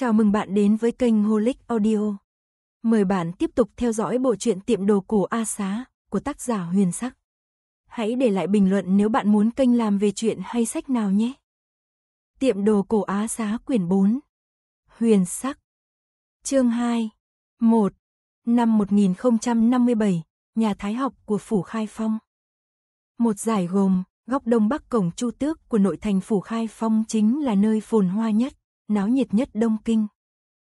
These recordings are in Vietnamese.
Chào mừng bạn đến với kênh Holic Audio. Mời bạn tiếp tục theo dõi bộ truyện tiệm đồ cổ A Xá của tác giả Huyền Sắc. Hãy để lại bình luận nếu bạn muốn kênh làm về chuyện hay sách nào nhé. Tiệm đồ cổ Á Xá quyển 4. Huyền Sắc. Chương 2. 1. Năm 1057, nhà thái học của phủ Khai Phong. Một giải gồm góc đông bắc cổng Chu Tước của nội thành phủ Khai Phong chính là nơi phồn hoa nhất náo nhiệt nhất Đông Kinh.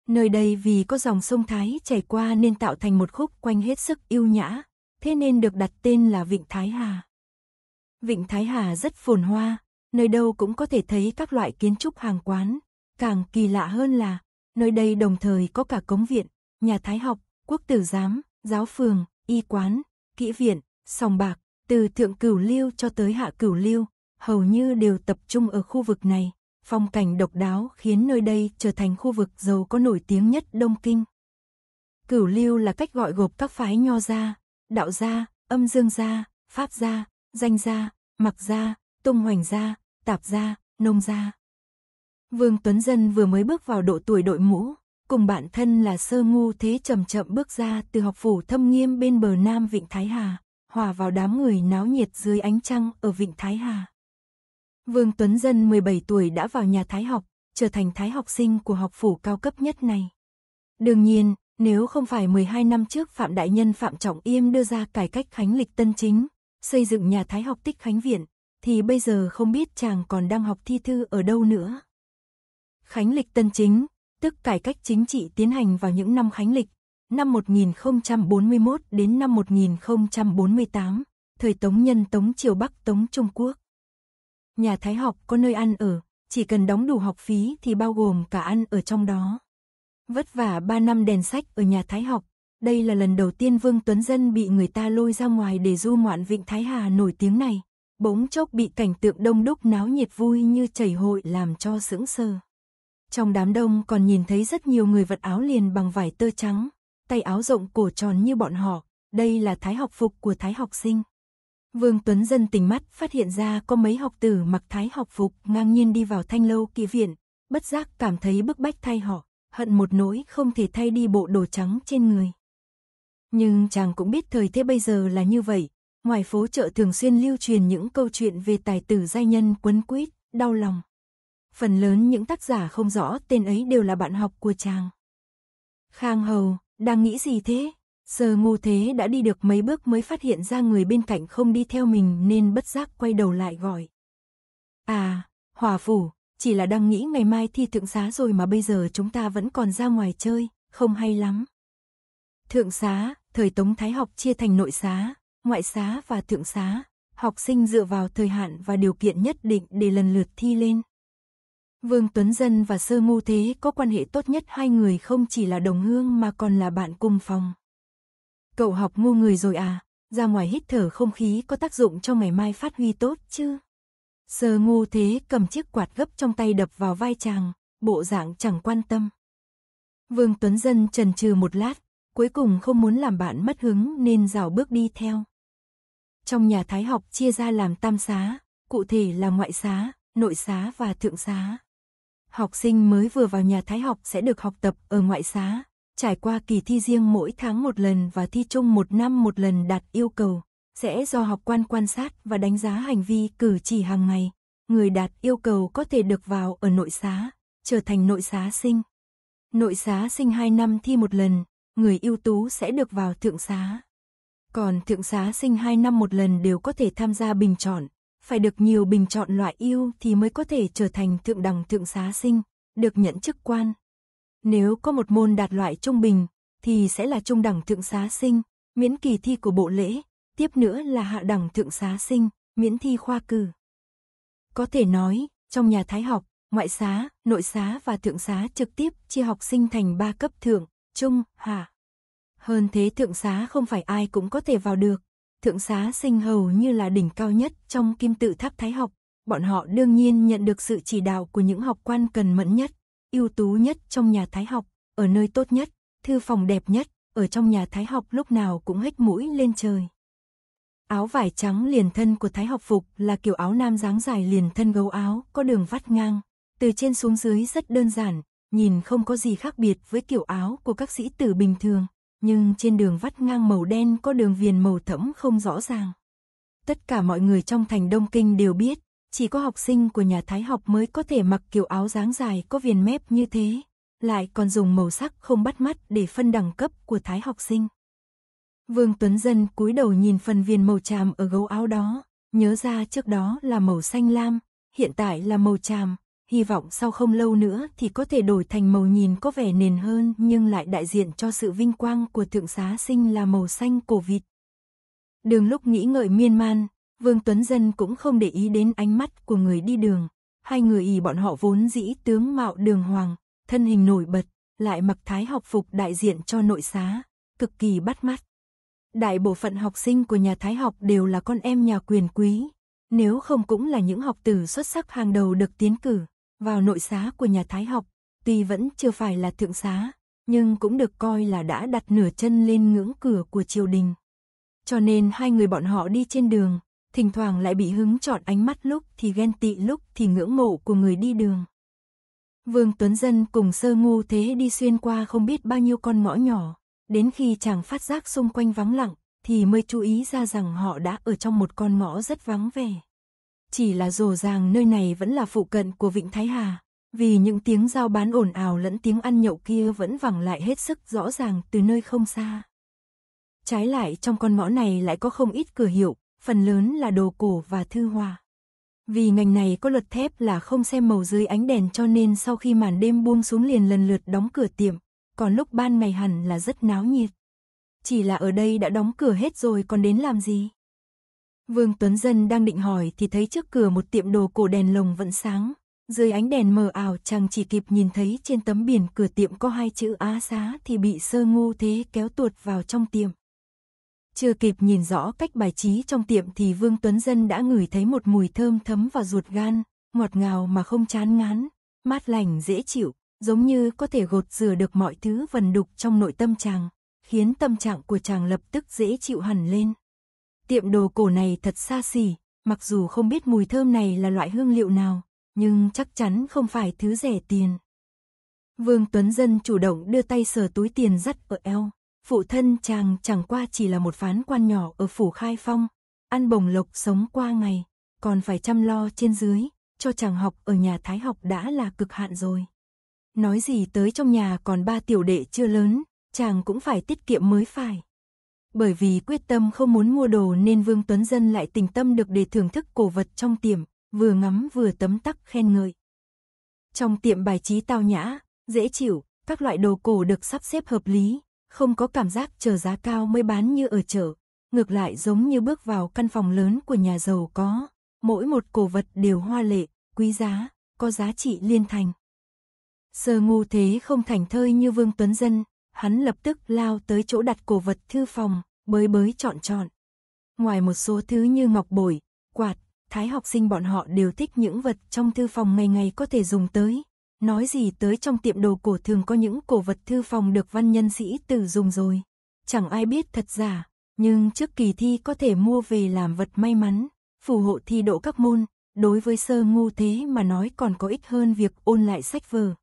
Nơi đây vì có dòng sông Thái chảy qua nên tạo thành một khúc quanh hết sức yêu nhã, thế nên được đặt tên là Vịnh Thái Hà. Vịnh Thái Hà rất phồn hoa, nơi đâu cũng có thể thấy các loại kiến trúc hàng quán, càng kỳ lạ hơn là nơi đây đồng thời có cả cống viện, nhà thái học, quốc tử giám, giáo phường, y quán, kỹ viện, sòng bạc, từ thượng cửu lưu cho tới hạ cửu lưu, hầu như đều tập trung ở khu vực này. Phong cảnh độc đáo khiến nơi đây trở thành khu vực giàu có nổi tiếng nhất Đông Kinh. Cửu lưu là cách gọi gộp các phái nho gia, đạo gia, âm dương gia, pháp gia, danh gia, mặc gia, tung hoành gia, tạp gia, nông gia. Vương Tuấn Dân vừa mới bước vào độ tuổi đội mũ, cùng bạn thân là Sơ Ngu Thế chậm chậm bước ra từ học phủ thâm nghiêm bên bờ Nam Vịnh Thái Hà, hòa vào đám người náo nhiệt dưới ánh trăng ở Vịnh Thái Hà. Vương Tuấn Dân 17 tuổi đã vào nhà thái học, trở thành thái học sinh của học phủ cao cấp nhất này. Đương nhiên, nếu không phải 12 năm trước Phạm Đại Nhân Phạm Trọng Yêm đưa ra cải cách khánh lịch tân chính, xây dựng nhà thái học tích khánh viện, thì bây giờ không biết chàng còn đang học thi thư ở đâu nữa. Khánh lịch tân chính, tức cải cách chính trị tiến hành vào những năm khánh lịch, năm 1041 đến năm 1048, thời Tống Nhân Tống Triều Bắc Tống Trung Quốc nhà Thái học có nơi ăn ở, chỉ cần đóng đủ học phí thì bao gồm cả ăn ở trong đó. Vất vả 3 năm đèn sách ở nhà Thái học, đây là lần đầu tiên Vương Tuấn Dân bị người ta lôi ra ngoài để du ngoạn Vịnh Thái Hà nổi tiếng này, bỗng chốc bị cảnh tượng đông đúc náo nhiệt vui như chảy hội làm cho sững sờ. Trong đám đông còn nhìn thấy rất nhiều người vật áo liền bằng vải tơ trắng, tay áo rộng cổ tròn như bọn họ, đây là thái học phục của thái học sinh. Vương Tuấn Dân tỉnh mắt phát hiện ra có mấy học tử mặc thái học phục ngang nhiên đi vào thanh lâu kỵ viện, bất giác cảm thấy bức bách thay họ, hận một nỗi không thể thay đi bộ đồ trắng trên người. Nhưng chàng cũng biết thời thế bây giờ là như vậy, ngoài phố chợ thường xuyên lưu truyền những câu chuyện về tài tử giai nhân quấn quýt, đau lòng. Phần lớn những tác giả không rõ tên ấy đều là bạn học của chàng. Khang Hầu, đang nghĩ gì thế? Sơ ngu thế đã đi được mấy bước mới phát hiện ra người bên cạnh không đi theo mình nên bất giác quay đầu lại gọi. À, hòa phủ, chỉ là đang nghĩ ngày mai thi thượng xá rồi mà bây giờ chúng ta vẫn còn ra ngoài chơi, không hay lắm. Thượng xá, thời Tống Thái học chia thành nội xá, ngoại xá và thượng xá, học sinh dựa vào thời hạn và điều kiện nhất định để lần lượt thi lên. Vương Tuấn Dân và Sơ Ngô Thế có quan hệ tốt nhất hai người không chỉ là đồng hương mà còn là bạn cùng phòng. Cậu học ngu người rồi à? Ra ngoài hít thở không khí có tác dụng cho ngày mai phát huy tốt chứ? Sơ ngu thế cầm chiếc quạt gấp trong tay đập vào vai chàng, bộ dạng chẳng quan tâm. Vương Tuấn Dân trần trừ một lát, cuối cùng không muốn làm bạn mất hứng nên rào bước đi theo. Trong nhà thái học chia ra làm tam xá, cụ thể là ngoại xá, nội xá và thượng xá. Học sinh mới vừa vào nhà thái học sẽ được học tập ở ngoại xá, trải qua kỳ thi riêng mỗi tháng một lần và thi chung một năm một lần đạt yêu cầu, sẽ do học quan quan sát và đánh giá hành vi cử chỉ hàng ngày. Người đạt yêu cầu có thể được vào ở nội xá, trở thành nội xá sinh. Nội xá sinh hai năm thi một lần, người ưu tú sẽ được vào thượng xá. Còn thượng xá sinh hai năm một lần đều có thể tham gia bình chọn, phải được nhiều bình chọn loại yêu thì mới có thể trở thành thượng đẳng thượng xá sinh, được nhận chức quan. Nếu có một môn đạt loại trung bình, thì sẽ là trung đẳng thượng xá sinh, miễn kỳ thi của bộ lễ, tiếp nữa là hạ đẳng thượng xá sinh, miễn thi khoa cử. Có thể nói, trong nhà thái học, ngoại xá, nội xá và thượng xá trực tiếp chia học sinh thành ba cấp thượng, trung, hạ. Hơn thế thượng xá không phải ai cũng có thể vào được. Thượng xá sinh hầu như là đỉnh cao nhất trong kim tự tháp thái học. Bọn họ đương nhiên nhận được sự chỉ đạo của những học quan cần mẫn nhất ưu tú nhất trong nhà thái học, ở nơi tốt nhất, thư phòng đẹp nhất, ở trong nhà thái học lúc nào cũng hếch mũi lên trời. Áo vải trắng liền thân của thái học phục là kiểu áo nam dáng dài liền thân gấu áo, có đường vắt ngang, từ trên xuống dưới rất đơn giản, nhìn không có gì khác biệt với kiểu áo của các sĩ tử bình thường, nhưng trên đường vắt ngang màu đen có đường viền màu thẫm không rõ ràng. Tất cả mọi người trong thành Đông Kinh đều biết, chỉ có học sinh của nhà Thái học mới có thể mặc kiểu áo dáng dài có viền mép như thế, lại còn dùng màu sắc không bắt mắt để phân đẳng cấp của Thái học sinh. Vương Tuấn Dân cúi đầu nhìn phần viền màu tràm ở gấu áo đó, nhớ ra trước đó là màu xanh lam, hiện tại là màu tràm, hy vọng sau không lâu nữa thì có thể đổi thành màu nhìn có vẻ nền hơn nhưng lại đại diện cho sự vinh quang của thượng xá sinh là màu xanh cổ vịt. Đường lúc nghĩ ngợi miên man, Vương Tuấn Dân cũng không để ý đến ánh mắt của người đi đường. Hai người ỉ bọn họ vốn dĩ tướng mạo đường hoàng, thân hình nổi bật, lại mặc thái học phục đại diện cho nội xá, cực kỳ bắt mắt. Đại bộ phận học sinh của nhà thái học đều là con em nhà quyền quý, nếu không cũng là những học tử xuất sắc hàng đầu được tiến cử vào nội xá của nhà thái học, tuy vẫn chưa phải là thượng xá, nhưng cũng được coi là đã đặt nửa chân lên ngưỡng cửa của triều đình. Cho nên hai người bọn họ đi trên đường, thỉnh thoảng lại bị hứng chọn ánh mắt lúc thì ghen tị lúc thì ngưỡng mộ của người đi đường. Vương Tuấn Dân cùng sơ ngu thế đi xuyên qua không biết bao nhiêu con ngõ nhỏ, đến khi chàng phát giác xung quanh vắng lặng, thì mới chú ý ra rằng họ đã ở trong một con ngõ rất vắng vẻ. Chỉ là rồ ràng nơi này vẫn là phụ cận của Vịnh Thái Hà, vì những tiếng giao bán ồn ào lẫn tiếng ăn nhậu kia vẫn vẳng lại hết sức rõ ràng từ nơi không xa. Trái lại trong con ngõ này lại có không ít cửa hiệu, phần lớn là đồ cổ và thư họa. Vì ngành này có luật thép là không xem màu dưới ánh đèn cho nên sau khi màn đêm buông xuống liền lần lượt đóng cửa tiệm, còn lúc ban ngày hẳn là rất náo nhiệt. Chỉ là ở đây đã đóng cửa hết rồi còn đến làm gì? Vương Tuấn Dân đang định hỏi thì thấy trước cửa một tiệm đồ cổ đèn lồng vẫn sáng. Dưới ánh đèn mờ ảo chàng chỉ kịp nhìn thấy trên tấm biển cửa tiệm có hai chữ á xá thì bị sơ ngu thế kéo tuột vào trong tiệm. Chưa kịp nhìn rõ cách bài trí trong tiệm thì Vương Tuấn Dân đã ngửi thấy một mùi thơm thấm vào ruột gan, ngọt ngào mà không chán ngán, mát lành dễ chịu, giống như có thể gột rửa được mọi thứ vần đục trong nội tâm chàng, khiến tâm trạng của chàng lập tức dễ chịu hẳn lên. Tiệm đồ cổ này thật xa xỉ, mặc dù không biết mùi thơm này là loại hương liệu nào, nhưng chắc chắn không phải thứ rẻ tiền. Vương Tuấn Dân chủ động đưa tay sờ túi tiền dắt ở eo, Phụ thân chàng chẳng qua chỉ là một phán quan nhỏ ở phủ khai phong, ăn bổng lộc sống qua ngày, còn phải chăm lo trên dưới, cho chàng học ở nhà thái học đã là cực hạn rồi. Nói gì tới trong nhà còn ba tiểu đệ chưa lớn, chàng cũng phải tiết kiệm mới phải. Bởi vì quyết tâm không muốn mua đồ nên Vương Tuấn Dân lại tình tâm được để thưởng thức cổ vật trong tiệm, vừa ngắm vừa tấm tắc khen ngợi. Trong tiệm bài trí tao nhã, dễ chịu, các loại đồ cổ được sắp xếp hợp lý, không có cảm giác chờ giá cao mới bán như ở chợ, ngược lại giống như bước vào căn phòng lớn của nhà giàu có, mỗi một cổ vật đều hoa lệ, quý giá, có giá trị liên thành. Sơ ngu thế không thành thơi như Vương Tuấn Dân, hắn lập tức lao tới chỗ đặt cổ vật thư phòng, bới bới chọn chọn. Ngoài một số thứ như ngọc bổi, quạt, thái học sinh bọn họ đều thích những vật trong thư phòng ngày ngày có thể dùng tới, Nói gì tới trong tiệm đồ cổ thường có những cổ vật thư phòng được văn nhân sĩ tử dùng rồi. Chẳng ai biết thật giả, nhưng trước kỳ thi có thể mua về làm vật may mắn, phù hộ thi độ các môn, đối với sơ ngu thế mà nói còn có ích hơn việc ôn lại sách vở.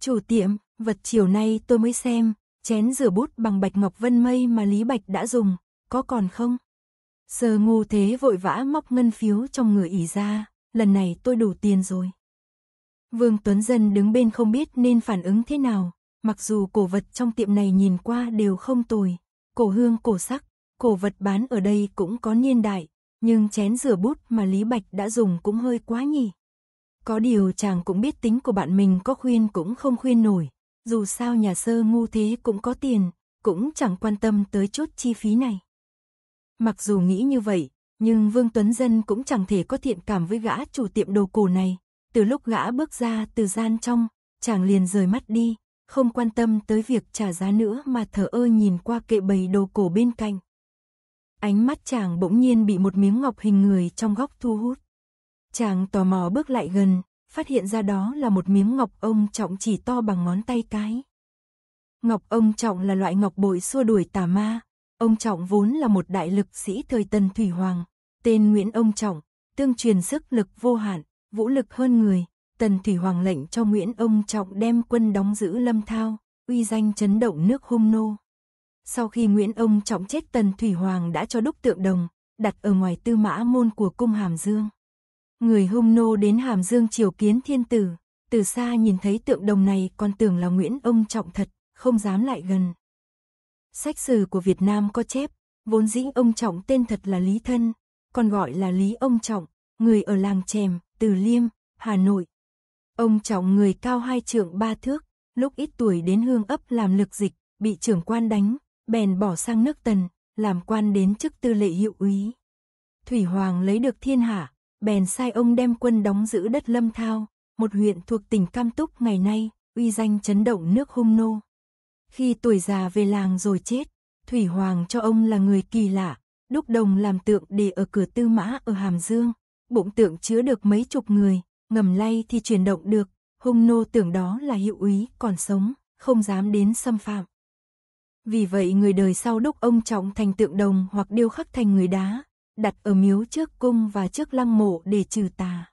Chủ tiệm, vật chiều nay tôi mới xem, chén rửa bút bằng bạch ngọc vân mây mà Lý Bạch đã dùng, có còn không? Sơ ngu thế vội vã móc ngân phiếu trong người ỉ ra, lần này tôi đủ tiền rồi. Vương Tuấn Dân đứng bên không biết nên phản ứng thế nào, mặc dù cổ vật trong tiệm này nhìn qua đều không tồi, cổ hương cổ sắc, cổ vật bán ở đây cũng có niên đại, nhưng chén rửa bút mà Lý Bạch đã dùng cũng hơi quá nhỉ. Có điều chàng cũng biết tính của bạn mình có khuyên cũng không khuyên nổi, dù sao nhà sơ ngu thế cũng có tiền, cũng chẳng quan tâm tới chút chi phí này. Mặc dù nghĩ như vậy, nhưng Vương Tuấn Dân cũng chẳng thể có thiện cảm với gã chủ tiệm đồ cổ này, từ lúc gã bước ra từ gian trong, chàng liền rời mắt đi, không quan tâm tới việc trả giá nữa mà thở ơ nhìn qua kệ bầy đồ cổ bên cạnh. Ánh mắt chàng bỗng nhiên bị một miếng ngọc hình người trong góc thu hút. Chàng tò mò bước lại gần, phát hiện ra đó là một miếng ngọc ông trọng chỉ to bằng ngón tay cái. Ngọc ông trọng là loại ngọc bội xua đuổi tà ma. Ông trọng vốn là một đại lực sĩ thời Tân Thủy Hoàng, tên Nguyễn Ông Trọng, tương truyền sức lực vô hạn, vũ lực hơn người, Tần Thủy Hoàng lệnh cho Nguyễn Ông Trọng đem quân đóng giữ Lâm Thao, uy danh chấn động nước hung nô. Sau khi Nguyễn Ông Trọng chết Tần Thủy Hoàng đã cho đúc tượng đồng, đặt ở ngoài tư mã môn của cung Hàm Dương. Người hung nô đến Hàm Dương triều kiến thiên tử, từ xa nhìn thấy tượng đồng này còn tưởng là Nguyễn Ông Trọng thật, không dám lại gần. Sách sử của Việt Nam có chép, vốn dĩ ông Trọng tên thật là Lý Thân, còn gọi là Lý Ông Trọng, người ở làng Chèm, từ Liêm, Hà Nội. Ông trọng người cao hai trượng ba thước, lúc ít tuổi đến hương ấp làm lực dịch, bị trưởng quan đánh, bèn bỏ sang nước tần, làm quan đến chức tư lệ hiệu úy. Thủy Hoàng lấy được thiên hạ, bèn sai ông đem quân đóng giữ đất Lâm Thao, một huyện thuộc tỉnh Cam Túc ngày nay, uy danh chấn động nước Hung Nô. Khi tuổi già về làng rồi chết, Thủy Hoàng cho ông là người kỳ lạ, đúc đồng làm tượng để ở cửa Tư Mã ở Hàm Dương, bụng tượng chứa được mấy chục người, ngầm lay thì chuyển động được, hung nô tưởng đó là hiệu úy còn sống, không dám đến xâm phạm. Vì vậy người đời sau đúc ông trọng thành tượng đồng hoặc điêu khắc thành người đá, đặt ở miếu trước cung và trước lăng mộ để trừ tà.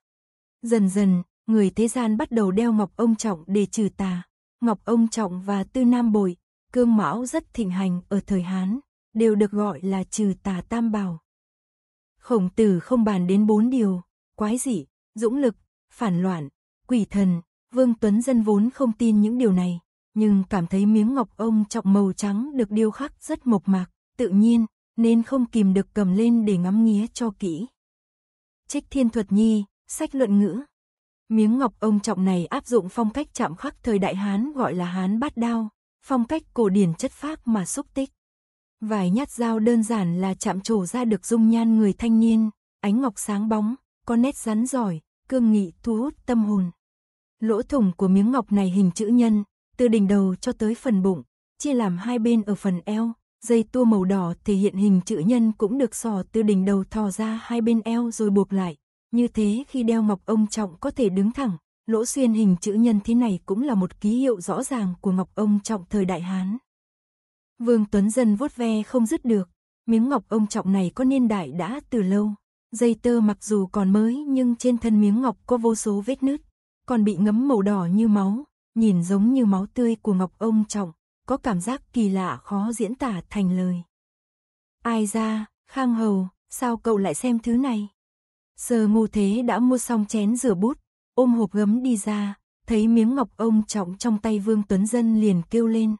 Dần dần, người thế gian bắt đầu đeo ngọc ông trọng để trừ tà. Ngọc ông trọng và tư nam bội cương mão rất thịnh hành ở thời Hán, đều được gọi là trừ tà tam bảo. Khổng tử không bàn đến bốn điều, quái dị, dũng lực, phản loạn, quỷ thần, Vương Tuấn Dân vốn không tin những điều này, nhưng cảm thấy miếng ngọc ông trọng màu trắng được điêu khắc rất mộc mạc, tự nhiên, nên không kìm được cầm lên để ngắm nghía cho kỹ. Trích Thiên Thuật Nhi, sách luận ngữ Miếng ngọc ông trọng này áp dụng phong cách chạm khắc thời đại Hán gọi là Hán bát đao, phong cách cổ điển chất phác mà xúc tích. Vài nhát dao đơn giản là chạm trổ ra được dung nhan người thanh niên, ánh ngọc sáng bóng, có nét rắn giỏi, cương nghị thu hút tâm hồn. Lỗ thủng của miếng ngọc này hình chữ nhân, từ đỉnh đầu cho tới phần bụng, chia làm hai bên ở phần eo, dây tua màu đỏ thể hiện hình chữ nhân cũng được sò từ đỉnh đầu thò ra hai bên eo rồi buộc lại. Như thế khi đeo ngọc ông trọng có thể đứng thẳng, lỗ xuyên hình chữ nhân thế này cũng là một ký hiệu rõ ràng của ngọc ông trọng thời đại Hán. Vương Tuấn Dân vuốt ve không dứt được, miếng ngọc ông trọng này có niên đại đã từ lâu. Dây tơ mặc dù còn mới nhưng trên thân miếng ngọc có vô số vết nứt, còn bị ngấm màu đỏ như máu, nhìn giống như máu tươi của ngọc ông trọng, có cảm giác kỳ lạ khó diễn tả thành lời. Ai ra, Khang Hầu, sao cậu lại xem thứ này? Sơ ngu thế đã mua xong chén rửa bút, ôm hộp gấm đi ra, thấy miếng ngọc ông trọng trong tay Vương Tuấn Dân liền kêu lên.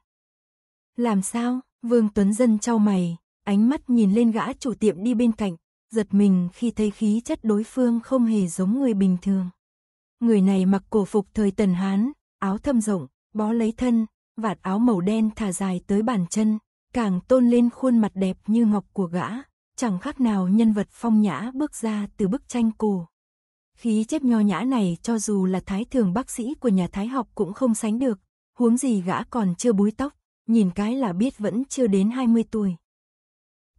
Làm sao? Vương Tuấn Dân trao mày, ánh mắt nhìn lên gã chủ tiệm đi bên cạnh, giật mình khi thấy khí chất đối phương không hề giống người bình thường. Người này mặc cổ phục thời Tần Hán, áo thâm rộng, bó lấy thân, vạt áo màu đen thả dài tới bàn chân, càng tôn lên khuôn mặt đẹp như ngọc của gã, chẳng khác nào nhân vật phong nhã bước ra từ bức tranh cổ. Khí chép nho nhã này cho dù là thái thường bác sĩ của nhà thái học cũng không sánh được, huống gì gã còn chưa búi tóc, nhìn cái là biết vẫn chưa đến 20 tuổi.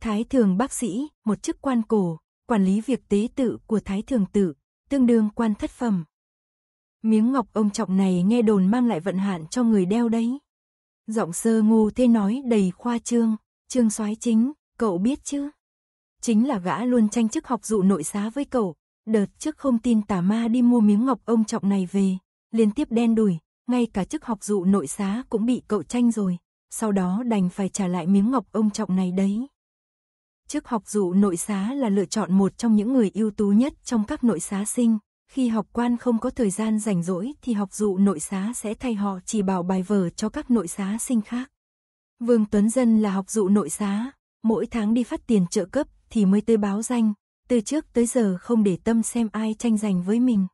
Thái thường bác sĩ, một chức quan cổ, quản lý việc tế tự của thái thường tự, tương đương quan thất phẩm. Miếng ngọc ông trọng này nghe đồn mang lại vận hạn cho người đeo đấy. Giọng sơ ngu thế nói đầy khoa trương, trương soái chính, cậu biết chứ? Chính là gã luôn tranh chức học dụ nội xá với cậu, đợt trước không tin tà ma đi mua miếng ngọc ông trọng này về, liên tiếp đen đuổi, ngay cả chức học dụ nội xá cũng bị cậu tranh rồi, sau đó đành phải trả lại miếng ngọc ông trọng này đấy. Chức học dụ nội xá là lựa chọn một trong những người ưu tú nhất trong các nội xá sinh. Khi học quan không có thời gian rảnh rỗi thì học dụ nội xá sẽ thay họ chỉ bảo bài vở cho các nội xá sinh khác. Vương Tuấn Dân là học dụ nội xá, mỗi tháng đi phát tiền trợ cấp thì mới tới báo danh, từ trước tới giờ không để tâm xem ai tranh giành với mình.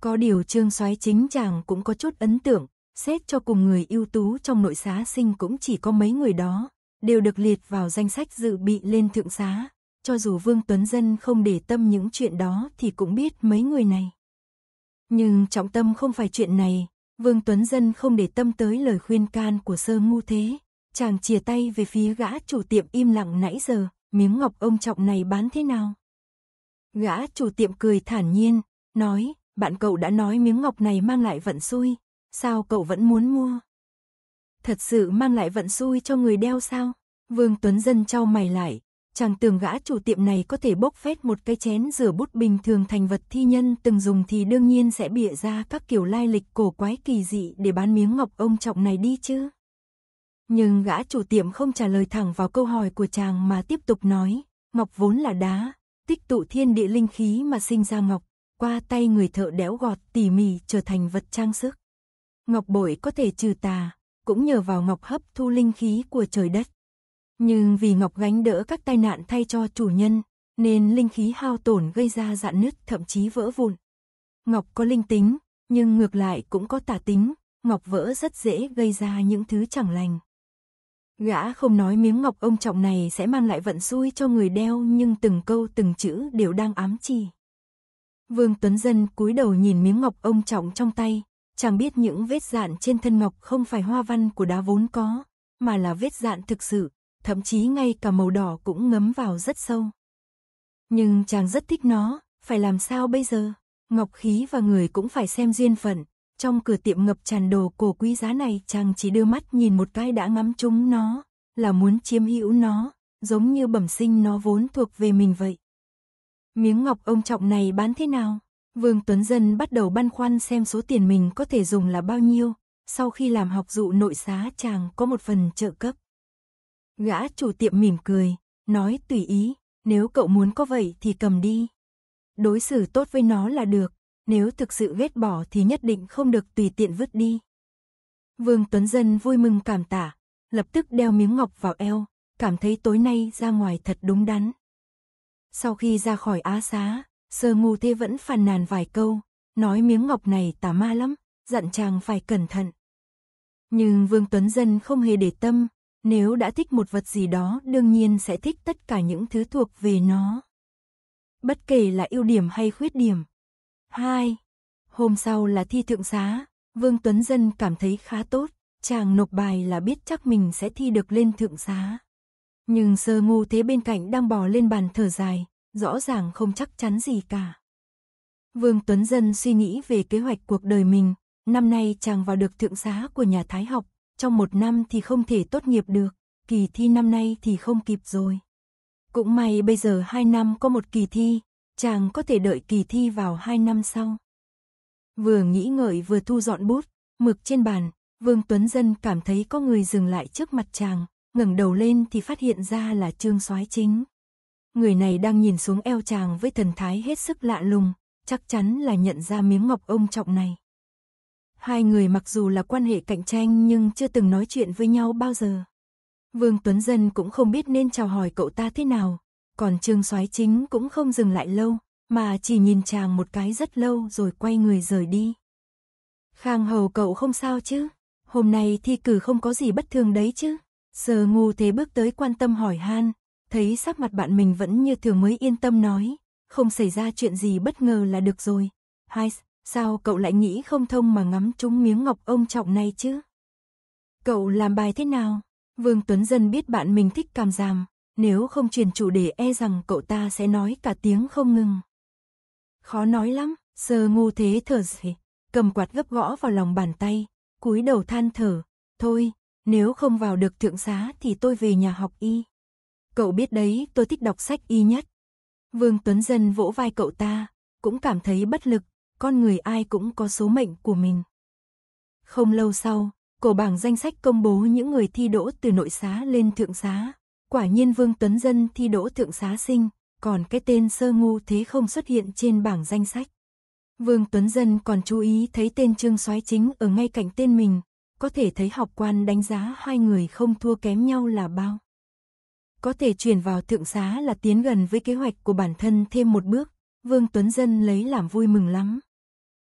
Có điều Trương Soái chính chàng cũng có chút ấn tượng, Xét cho cùng người ưu tú trong nội xá sinh cũng chỉ có mấy người đó, đều được liệt vào danh sách dự bị lên thượng xá. Cho dù Vương Tuấn Dân không để tâm những chuyện đó thì cũng biết mấy người này. Nhưng trọng tâm không phải chuyện này, Vương Tuấn Dân không để tâm tới lời khuyên can của sơ ngu thế. Chàng chìa tay về phía gã chủ tiệm im lặng nãy giờ, miếng ngọc ông trọng này bán thế nào? Gã chủ tiệm cười thản nhiên, nói, bạn cậu đã nói miếng ngọc này mang lại vận xui, Sao cậu vẫn muốn mua? Thật sự mang lại vận xui cho người đeo sao? Vương Tuấn Dân trao mày lại, chàng tưởng gã chủ tiệm này có thể bốc phét một cái chén rửa bút bình thường thành vật thi nhân từng dùng thì đương nhiên sẽ bịa ra các kiểu lai lịch cổ quái kỳ dị để bán miếng ngọc ông trọng này đi chứ. Nhưng gã chủ tiệm không trả lời thẳng vào câu hỏi của chàng mà tiếp tục nói, ngọc vốn là đá, tích tụ thiên địa linh khí mà sinh ra ngọc, qua tay người thợ đẽo gọt tỉ mỉ trở thành vật trang sức. Ngọc bội có thể trừ tà, cũng nhờ vào ngọc hấp thu linh khí của trời đất. Nhưng vì ngọc gánh đỡ các tai nạn thay cho chủ nhân, nên linh khí hao tổn gây ra dạn nứt thậm chí vỡ vụn. Ngọc có linh tính, nhưng ngược lại cũng có tà tính, ngọc vỡ rất dễ gây ra những thứ chẳng lành. Gã không nói miếng ngọc ông trọng này sẽ mang lại vận xui cho người đeo nhưng từng câu từng chữ đều đang ám chỉ. Vương Tuấn Dân cúi đầu nhìn miếng ngọc ông trọng trong tay, Chàng biết những vết dạn trên thân ngọc không phải hoa văn của đá vốn có, mà là vết dạn thực sự, thậm chí ngay cả màu đỏ cũng ngấm vào rất sâu. Nhưng chàng rất thích nó, phải làm sao bây giờ? Ngọc khí và người cũng phải xem duyên phận, trong cửa tiệm ngập tràn đồ cổ quý giá này chàng chỉ đưa mắt nhìn một cái đã ngắm trúng nó, là muốn chiếm hữu nó, giống như bẩm sinh nó vốn thuộc về mình vậy. Miếng ngọc ông trọng này bán thế nào? Vương Tuấn Dân bắt đầu băn khoăn xem số tiền mình có thể dùng là bao nhiêu, sau khi làm học dụ nội xá chàng có một phần trợ cấp. Gã chủ tiệm mỉm cười, nói tùy ý, nếu cậu muốn có vậy thì cầm đi. Đối xử tốt với nó là được, nếu thực sự ghét bỏ thì nhất định không được tùy tiện vứt đi. Vương Tuấn Dân vui mừng cảm tạ, lập tức đeo miếng ngọc vào eo, cảm thấy tối nay ra ngoài thật đúng đắn. Sau khi ra khỏi á xá, Sơ ngu thế vẫn phàn nàn vài câu, nói miếng ngọc này tà ma lắm, dặn chàng phải cẩn thận. Nhưng Vương Tuấn Dân không hề để tâm, nếu đã thích một vật gì đó đương nhiên sẽ thích tất cả những thứ thuộc về nó. Bất kể là ưu điểm hay khuyết điểm. 2. Hôm sau là thi thượng xá, Vương Tuấn Dân cảm thấy khá tốt, chàng nộp bài là biết chắc mình sẽ thi được lên thượng xá. Nhưng sơ ngu thế bên cạnh đang bò lên bàn thở dài, rõ ràng không chắc chắn gì cả. Vương Tuấn Dân suy nghĩ về kế hoạch cuộc đời mình, năm nay chàng vào được thượng xá của nhà Thái học, trong một năm thì không thể tốt nghiệp được, kỳ thi năm nay thì không kịp rồi. Cũng may bây giờ hai năm có một kỳ thi, chàng có thể đợi kỳ thi vào hai năm sau. Vừa nghĩ ngợi vừa thu dọn bút, mực trên bàn, Vương Tuấn Dân cảm thấy có người dừng lại trước mặt chàng, ngẩng đầu lên thì phát hiện ra là Trương Soái Chính người này đang nhìn xuống eo chàng với thần thái hết sức lạ lùng, chắc chắn là nhận ra miếng ngọc ông trọng này. Hai người mặc dù là quan hệ cạnh tranh nhưng chưa từng nói chuyện với nhau bao giờ. Vương Tuấn Dân cũng không biết nên chào hỏi cậu ta thế nào, còn Trương Soái Chính cũng không dừng lại lâu, mà chỉ nhìn chàng một cái rất lâu rồi quay người rời đi. Khang Hầu cậu không sao chứ? Hôm nay thi cử không có gì bất thường đấy chứ? Sở Ngô Thế bước tới quan tâm hỏi han, thấy sắc mặt bạn mình vẫn như thường mới yên tâm nói, không xảy ra chuyện gì bất ngờ là được rồi. Hai, sao cậu lại nghĩ không thông mà ngắm trúng miếng ngọc ông trọng này chứ? Cậu làm bài thế nào? Vương Tuấn Dân biết bạn mình thích càm giảm, nếu không truyền chủ đề e rằng cậu ta sẽ nói cả tiếng không ngừng. Khó nói lắm, sơ ngu thế thở dậy, cầm quạt gấp gõ vào lòng bàn tay, cúi đầu than thở, thôi, nếu không vào được thượng xá thì tôi về nhà học y. Cậu biết đấy, tôi thích đọc sách y nhất. Vương Tuấn Dân vỗ vai cậu ta, cũng cảm thấy bất lực, con người ai cũng có số mệnh của mình. Không lâu sau, cổ bảng danh sách công bố những người thi đỗ từ nội xá lên thượng xá. Quả nhiên Vương Tuấn Dân thi đỗ thượng xá sinh, còn cái tên sơ ngu thế không xuất hiện trên bảng danh sách. Vương Tuấn Dân còn chú ý thấy tên Trương Soái Chính ở ngay cạnh tên mình, có thể thấy học quan đánh giá hai người không thua kém nhau là bao có thể chuyển vào thượng xá là tiến gần với kế hoạch của bản thân thêm một bước, Vương Tuấn Dân lấy làm vui mừng lắm.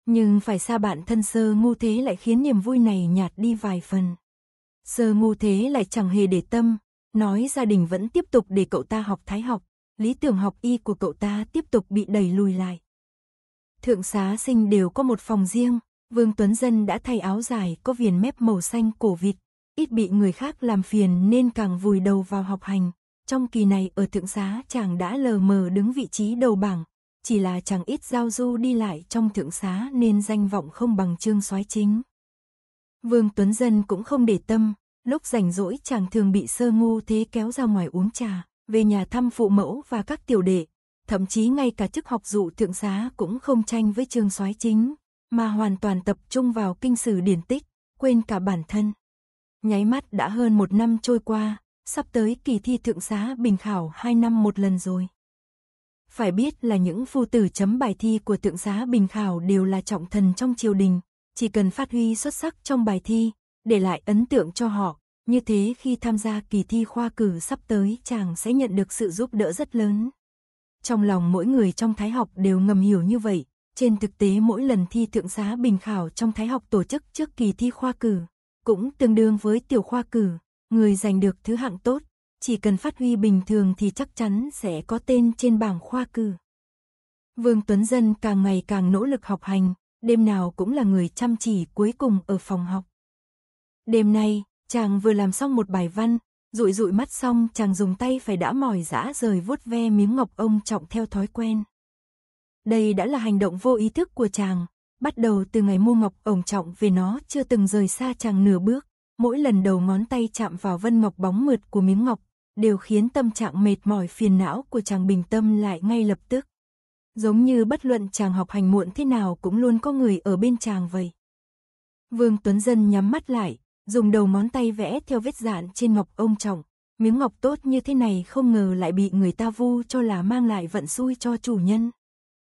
Nhưng phải xa bạn thân sơ ngu thế lại khiến niềm vui này nhạt đi vài phần. Sơ ngu thế lại chẳng hề để tâm, nói gia đình vẫn tiếp tục để cậu ta học thái học, lý tưởng học y của cậu ta tiếp tục bị đẩy lùi lại. Thượng xá sinh đều có một phòng riêng, Vương Tuấn Dân đã thay áo dài có viền mép màu xanh cổ vịt, ít bị người khác làm phiền nên càng vùi đầu vào học hành, trong kỳ này ở thượng xá chàng đã lờ mờ đứng vị trí đầu bảng, chỉ là chàng ít giao du đi lại trong thượng xá nên danh vọng không bằng trương soái chính. Vương Tuấn Dân cũng không để tâm, lúc rảnh rỗi chàng thường bị sơ ngu thế kéo ra ngoài uống trà, về nhà thăm phụ mẫu và các tiểu đệ, thậm chí ngay cả chức học dụ thượng xá cũng không tranh với trương soái chính, mà hoàn toàn tập trung vào kinh sử điển tích, quên cả bản thân. Nháy mắt đã hơn một năm trôi qua, sắp tới kỳ thi thượng giá bình khảo 2 năm một lần rồi. Phải biết là những phu tử chấm bài thi của thượng giá bình khảo đều là trọng thần trong triều đình, chỉ cần phát huy xuất sắc trong bài thi, để lại ấn tượng cho họ, như thế khi tham gia kỳ thi khoa cử sắp tới chàng sẽ nhận được sự giúp đỡ rất lớn. Trong lòng mỗi người trong thái học đều ngầm hiểu như vậy, trên thực tế mỗi lần thi thượng giá bình khảo trong thái học tổ chức trước kỳ thi khoa cử, cũng tương đương với tiểu khoa cử, Người giành được thứ hạng tốt, chỉ cần phát huy bình thường thì chắc chắn sẽ có tên trên bảng khoa cử. Vương Tuấn Dân càng ngày càng nỗ lực học hành, đêm nào cũng là người chăm chỉ cuối cùng ở phòng học. Đêm nay, chàng vừa làm xong một bài văn, rụi rụi mắt xong chàng dùng tay phải đã mỏi giã rời vuốt ve miếng ngọc ông trọng theo thói quen. Đây đã là hành động vô ý thức của chàng, bắt đầu từ ngày mua ngọc ông trọng vì nó chưa từng rời xa chàng nửa bước mỗi lần đầu ngón tay chạm vào vân ngọc bóng mượt của miếng ngọc, đều khiến tâm trạng mệt mỏi phiền não của chàng bình tâm lại ngay lập tức. Giống như bất luận chàng học hành muộn thế nào cũng luôn có người ở bên chàng vậy. Vương Tuấn Dân nhắm mắt lại, dùng đầu ngón tay vẽ theo vết dạn trên ngọc ông trọng. Miếng ngọc tốt như thế này không ngờ lại bị người ta vu cho là mang lại vận xui cho chủ nhân.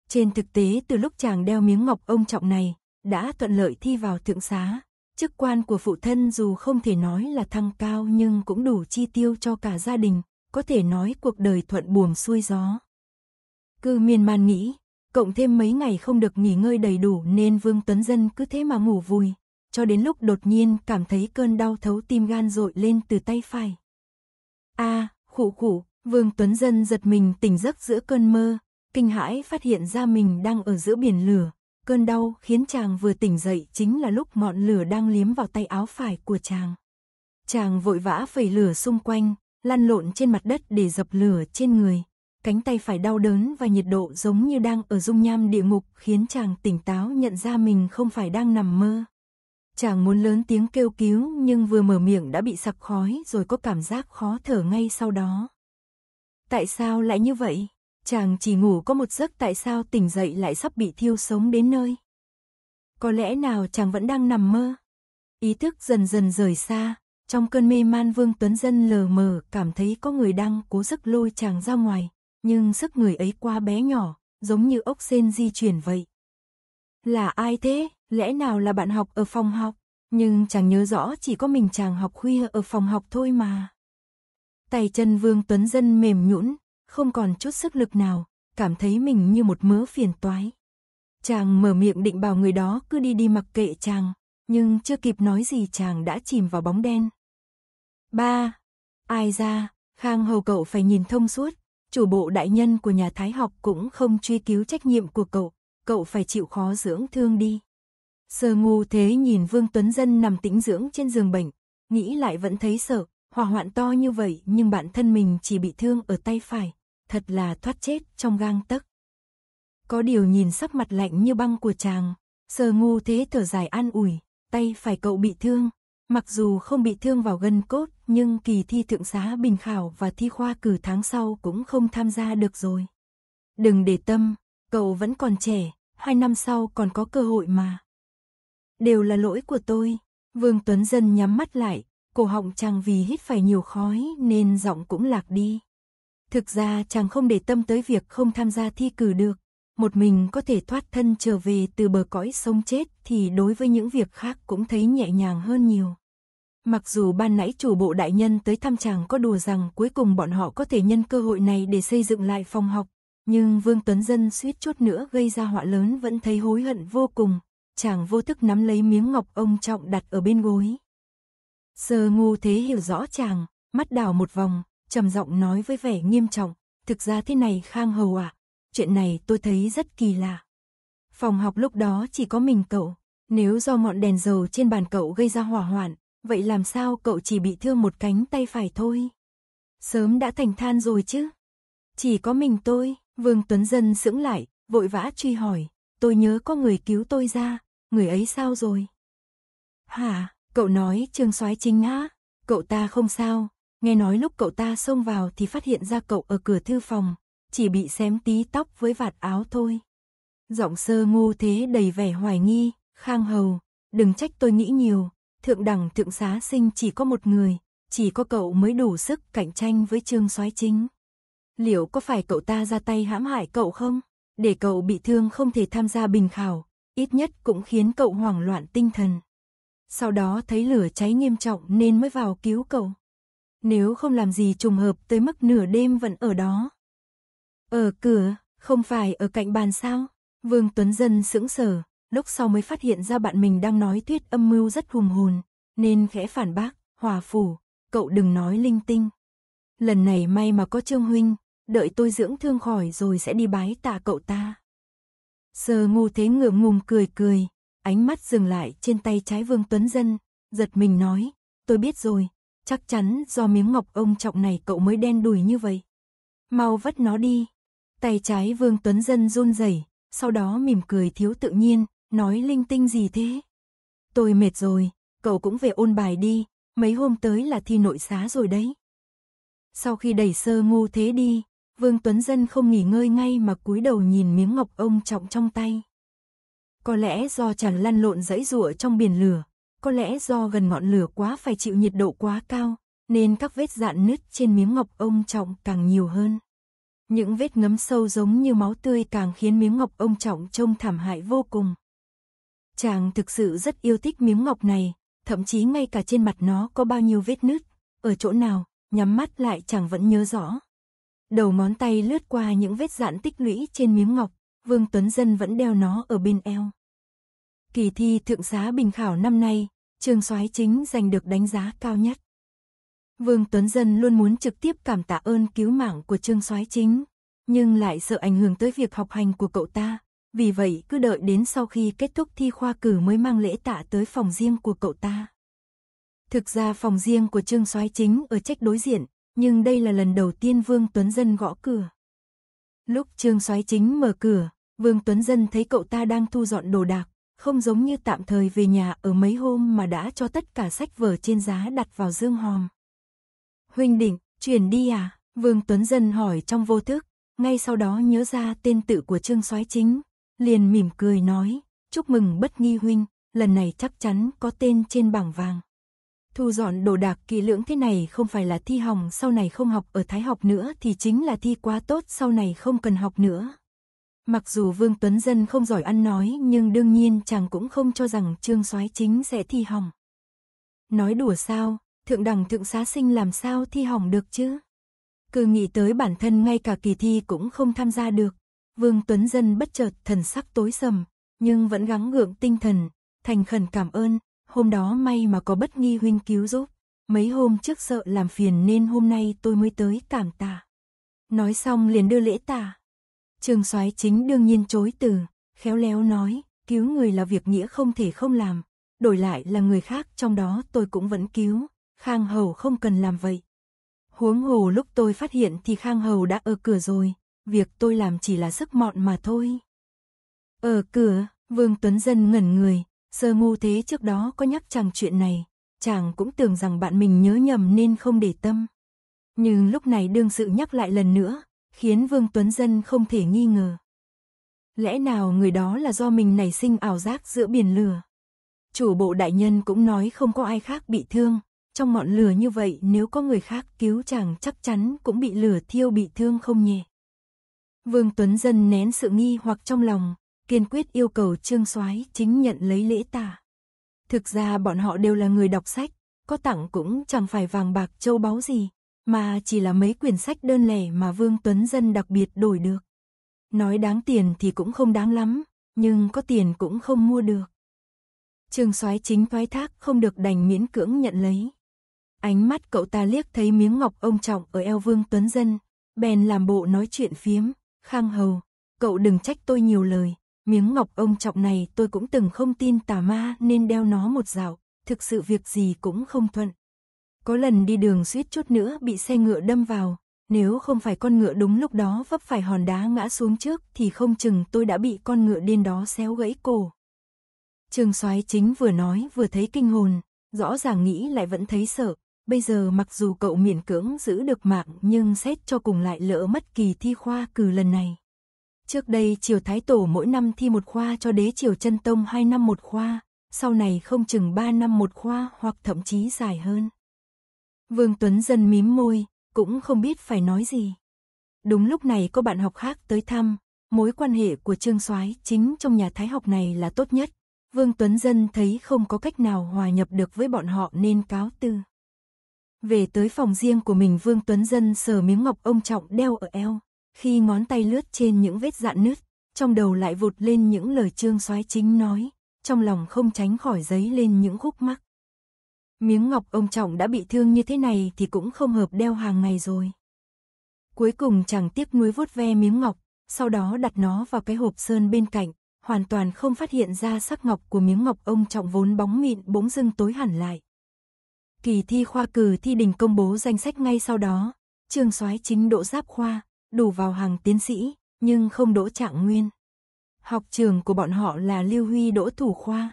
Trên thực tế từ lúc chàng đeo miếng ngọc ông trọng này, đã thuận lợi thi vào thượng xá, Chức quan của phụ thân dù không thể nói là thăng cao nhưng cũng đủ chi tiêu cho cả gia đình, có thể nói cuộc đời thuận buồm xuôi gió. cứ miên man nghĩ, cộng thêm mấy ngày không được nghỉ ngơi đầy đủ nên Vương Tuấn Dân cứ thế mà ngủ vui cho đến lúc đột nhiên cảm thấy cơn đau thấu tim gan dội lên từ tay phải. A, à, khụ khụ, Vương Tuấn Dân giật mình tỉnh giấc giữa cơn mơ, kinh hãi phát hiện ra mình đang ở giữa biển lửa, Cơn đau khiến chàng vừa tỉnh dậy chính là lúc ngọn lửa đang liếm vào tay áo phải của chàng. Chàng vội vã phẩy lửa xung quanh, lăn lộn trên mặt đất để dập lửa trên người. Cánh tay phải đau đớn và nhiệt độ giống như đang ở dung nham địa ngục khiến chàng tỉnh táo nhận ra mình không phải đang nằm mơ. Chàng muốn lớn tiếng kêu cứu nhưng vừa mở miệng đã bị sặc khói rồi có cảm giác khó thở ngay sau đó. Tại sao lại như vậy? Chàng chỉ ngủ có một giấc tại sao tỉnh dậy lại sắp bị thiêu sống đến nơi. Có lẽ nào chàng vẫn đang nằm mơ? Ý thức dần dần rời xa, trong cơn mê man Vương Tuấn Dân lờ mờ cảm thấy có người đang cố sức lôi chàng ra ngoài, nhưng sức người ấy quá bé nhỏ, giống như ốc sen di chuyển vậy. Là ai thế? Lẽ nào là bạn học ở phòng học? Nhưng chàng nhớ rõ chỉ có mình chàng học khuya ở phòng học thôi mà. Tay chân Vương Tuấn Dân mềm nhũn, không còn chút sức lực nào, cảm thấy mình như một mớ phiền toái. Chàng mở miệng định bảo người đó cứ đi đi mặc kệ chàng, nhưng chưa kịp nói gì chàng đã chìm vào bóng đen. Ba, ai ra, Khang hầu cậu phải nhìn thông suốt, chủ bộ đại nhân của nhà thái học cũng không truy cứu trách nhiệm của cậu, cậu phải chịu khó dưỡng thương đi. Sơ ngu thế nhìn Vương Tuấn Dân nằm tĩnh dưỡng trên giường bệnh, nghĩ lại vẫn thấy sợ, hỏa hoạn to như vậy nhưng bản thân mình chỉ bị thương ở tay phải, thật là thoát chết trong gang tấc. Có điều nhìn sắc mặt lạnh như băng của chàng, sờ ngu thế thở dài an ủi, tay phải cậu bị thương, mặc dù không bị thương vào gân cốt nhưng kỳ thi thượng xá bình khảo và thi khoa cử tháng sau cũng không tham gia được rồi. Đừng để tâm, cậu vẫn còn trẻ, hai năm sau còn có cơ hội mà. Đều là lỗi của tôi, Vương Tuấn Dân nhắm mắt lại, cổ họng chàng vì hít phải nhiều khói nên giọng cũng lạc đi. Thực ra chàng không để tâm tới việc không tham gia thi cử được, một mình có thể thoát thân trở về từ bờ cõi sông chết thì đối với những việc khác cũng thấy nhẹ nhàng hơn nhiều. Mặc dù ban nãy chủ bộ đại nhân tới thăm chàng có đùa rằng cuối cùng bọn họ có thể nhân cơ hội này để xây dựng lại phòng học, nhưng Vương Tuấn Dân suýt chút nữa gây ra họa lớn vẫn thấy hối hận vô cùng, chàng vô thức nắm lấy miếng ngọc ông trọng đặt ở bên gối. Sơ ngu thế hiểu rõ chàng, mắt đảo một vòng, trầm giọng nói với vẻ nghiêm trọng, thực ra thế này Khang Hầu à, chuyện này tôi thấy rất kỳ lạ. Phòng học lúc đó chỉ có mình cậu, nếu do mọn đèn dầu trên bàn cậu gây ra hỏa hoạn, vậy làm sao cậu chỉ bị thương một cánh tay phải thôi? Sớm đã thành than rồi chứ. Chỉ có mình tôi, Vương Tuấn Dân sững lại, vội vã truy hỏi, tôi nhớ có người cứu tôi ra, người ấy sao rồi? Hả, cậu nói Trương Soái Chính á, cậu ta không sao, Nghe nói lúc cậu ta xông vào thì phát hiện ra cậu ở cửa thư phòng, chỉ bị xém tí tóc với vạt áo thôi. Giọng sơ ngu thế đầy vẻ hoài nghi, khang hầu, đừng trách tôi nghĩ nhiều, thượng đẳng thượng xá sinh chỉ có một người, chỉ có cậu mới đủ sức cạnh tranh với trương soái chính. Liệu có phải cậu ta ra tay hãm hại cậu không? Để cậu bị thương không thể tham gia bình khảo, ít nhất cũng khiến cậu hoảng loạn tinh thần. Sau đó thấy lửa cháy nghiêm trọng nên mới vào cứu cậu nếu không làm gì trùng hợp tới mức nửa đêm vẫn ở đó. Ở cửa, không phải ở cạnh bàn sao? Vương Tuấn Dân sững sờ, lúc sau mới phát hiện ra bạn mình đang nói thuyết âm mưu rất hùng hồn, nên khẽ phản bác, hòa phủ, cậu đừng nói linh tinh. Lần này may mà có Trương Huynh, đợi tôi dưỡng thương khỏi rồi sẽ đi bái tạ cậu ta. Sơ ngu thế ngượng ngùng cười cười, ánh mắt dừng lại trên tay trái Vương Tuấn Dân, giật mình nói, tôi biết rồi, Chắc chắn do miếng ngọc ông trọng này cậu mới đen đùi như vậy. Mau vất nó đi. Tay trái Vương Tuấn Dân run rẩy, sau đó mỉm cười thiếu tự nhiên, nói linh tinh gì thế? Tôi mệt rồi, cậu cũng về ôn bài đi, mấy hôm tới là thi nội xá rồi đấy. Sau khi đẩy sơ ngu thế đi, Vương Tuấn Dân không nghỉ ngơi ngay mà cúi đầu nhìn miếng ngọc ông trọng trong tay. Có lẽ do chàng lăn lộn dãy rụa trong biển lửa, có lẽ do gần ngọn lửa quá phải chịu nhiệt độ quá cao, nên các vết dạn nứt trên miếng ngọc ông trọng càng nhiều hơn. Những vết ngấm sâu giống như máu tươi càng khiến miếng ngọc ông trọng trông thảm hại vô cùng. Chàng thực sự rất yêu thích miếng ngọc này, thậm chí ngay cả trên mặt nó có bao nhiêu vết nứt, ở chỗ nào, nhắm mắt lại chàng vẫn nhớ rõ. Đầu ngón tay lướt qua những vết dạn tích lũy trên miếng ngọc, Vương Tuấn Dân vẫn đeo nó ở bên eo. Kỳ thi thượng giá bình khảo năm nay, Trương Soái Chính giành được đánh giá cao nhất. Vương Tuấn Dân luôn muốn trực tiếp cảm tạ ơn cứu mạng của Trương Soái Chính, nhưng lại sợ ảnh hưởng tới việc học hành của cậu ta, vì vậy cứ đợi đến sau khi kết thúc thi khoa cử mới mang lễ tạ tới phòng riêng của cậu ta. Thực ra phòng riêng của Trương Soái Chính ở trách đối diện, nhưng đây là lần đầu tiên Vương Tuấn Dân gõ cửa. Lúc Trương Soái Chính mở cửa, Vương Tuấn Dân thấy cậu ta đang thu dọn đồ đạc, không giống như tạm thời về nhà ở mấy hôm mà đã cho tất cả sách vở trên giá đặt vào dương hòm. Huynh đỉnh, chuyển đi à? Vương Tuấn Dân hỏi trong vô thức, ngay sau đó nhớ ra tên tự của Trương Soái Chính, liền mỉm cười nói, chúc mừng bất nghi huynh, lần này chắc chắn có tên trên bảng vàng. Thu dọn đồ đạc kỳ lưỡng thế này không phải là thi hỏng sau này không học ở Thái học nữa thì chính là thi quá tốt sau này không cần học nữa. Mặc dù Vương Tuấn Dân không giỏi ăn nói nhưng đương nhiên chàng cũng không cho rằng Trương soái chính sẽ thi hỏng. Nói đùa sao, thượng đẳng thượng xá sinh làm sao thi hỏng được chứ? Cứ nghĩ tới bản thân ngay cả kỳ thi cũng không tham gia được. Vương Tuấn Dân bất chợt thần sắc tối sầm, nhưng vẫn gắng gượng tinh thần, thành khẩn cảm ơn, hôm đó may mà có bất nghi huynh cứu giúp, mấy hôm trước sợ làm phiền nên hôm nay tôi mới tới cảm tạ. Nói xong liền đưa lễ tạ. Trương soái chính đương nhiên chối từ, khéo léo nói, cứu người là việc nghĩa không thể không làm, đổi lại là người khác trong đó tôi cũng vẫn cứu, Khang Hầu không cần làm vậy. Huống hồ lúc tôi phát hiện thì Khang Hầu đã ở cửa rồi, việc tôi làm chỉ là sức mọn mà thôi. Ở cửa, Vương Tuấn Dân ngẩn người, sơ ngu thế trước đó có nhắc chàng chuyện này, chàng cũng tưởng rằng bạn mình nhớ nhầm nên không để tâm. Nhưng lúc này đương sự nhắc lại lần nữa, khiến Vương Tuấn Dân không thể nghi ngờ. Lẽ nào người đó là do mình nảy sinh ảo giác giữa biển lửa? Chủ bộ đại nhân cũng nói không có ai khác bị thương, trong ngọn lửa như vậy nếu có người khác cứu chàng chắc chắn cũng bị lửa thiêu bị thương không nhỉ? Vương Tuấn Dân nén sự nghi hoặc trong lòng, kiên quyết yêu cầu Trương Soái chính nhận lấy lễ tả. Thực ra bọn họ đều là người đọc sách, có tặng cũng chẳng phải vàng bạc châu báu gì, mà chỉ là mấy quyển sách đơn lẻ mà Vương Tuấn Dân đặc biệt đổi được. Nói đáng tiền thì cũng không đáng lắm, nhưng có tiền cũng không mua được. Trường soái chính thoái thác không được đành miễn cưỡng nhận lấy. Ánh mắt cậu ta liếc thấy miếng ngọc ông trọng ở eo Vương Tuấn Dân, bèn làm bộ nói chuyện phiếm, khang hầu, cậu đừng trách tôi nhiều lời, miếng ngọc ông trọng này tôi cũng từng không tin tà ma nên đeo nó một dạo, thực sự việc gì cũng không thuận. Có lần đi đường suýt chút nữa bị xe ngựa đâm vào, nếu không phải con ngựa đúng lúc đó vấp phải hòn đá ngã xuống trước thì không chừng tôi đã bị con ngựa điên đó xéo gãy cổ. Trường soái chính vừa nói vừa thấy kinh hồn, rõ ràng nghĩ lại vẫn thấy sợ. Bây giờ mặc dù cậu miễn cưỡng giữ được mạng nhưng xét cho cùng lại lỡ mất kỳ thi khoa cử lần này. Trước đây triều Thái Tổ mỗi năm thi một khoa cho đế triều chân Tông 2 năm một khoa, sau này không chừng 3 năm một khoa hoặc thậm chí dài hơn. Vương Tuấn Dân mím môi, cũng không biết phải nói gì. Đúng lúc này có bạn học khác tới thăm, mối quan hệ của Trương Soái chính trong nhà thái học này là tốt nhất. Vương Tuấn Dân thấy không có cách nào hòa nhập được với bọn họ nên cáo tư. Về tới phòng riêng của mình Vương Tuấn Dân sờ miếng ngọc ông trọng đeo ở eo, khi ngón tay lướt trên những vết dạn nứt, trong đầu lại vụt lên những lời Trương Soái chính nói, trong lòng không tránh khỏi giấy lên những khúc mắc. Miếng ngọc ông trọng đã bị thương như thế này thì cũng không hợp đeo hàng ngày rồi. Cuối cùng chàng tiếp nuối vuốt ve miếng ngọc, sau đó đặt nó vào cái hộp sơn bên cạnh, hoàn toàn không phát hiện ra sắc ngọc của miếng ngọc ông trọng vốn bóng mịn bỗng dưng tối hẳn lại. Kỳ thi khoa cử thi đình công bố danh sách ngay sau đó, trường soái chính đỗ giáp khoa, đủ vào hàng tiến sĩ, nhưng không đỗ trạng nguyên. Học trường của bọn họ là Lưu Huy đỗ thủ khoa.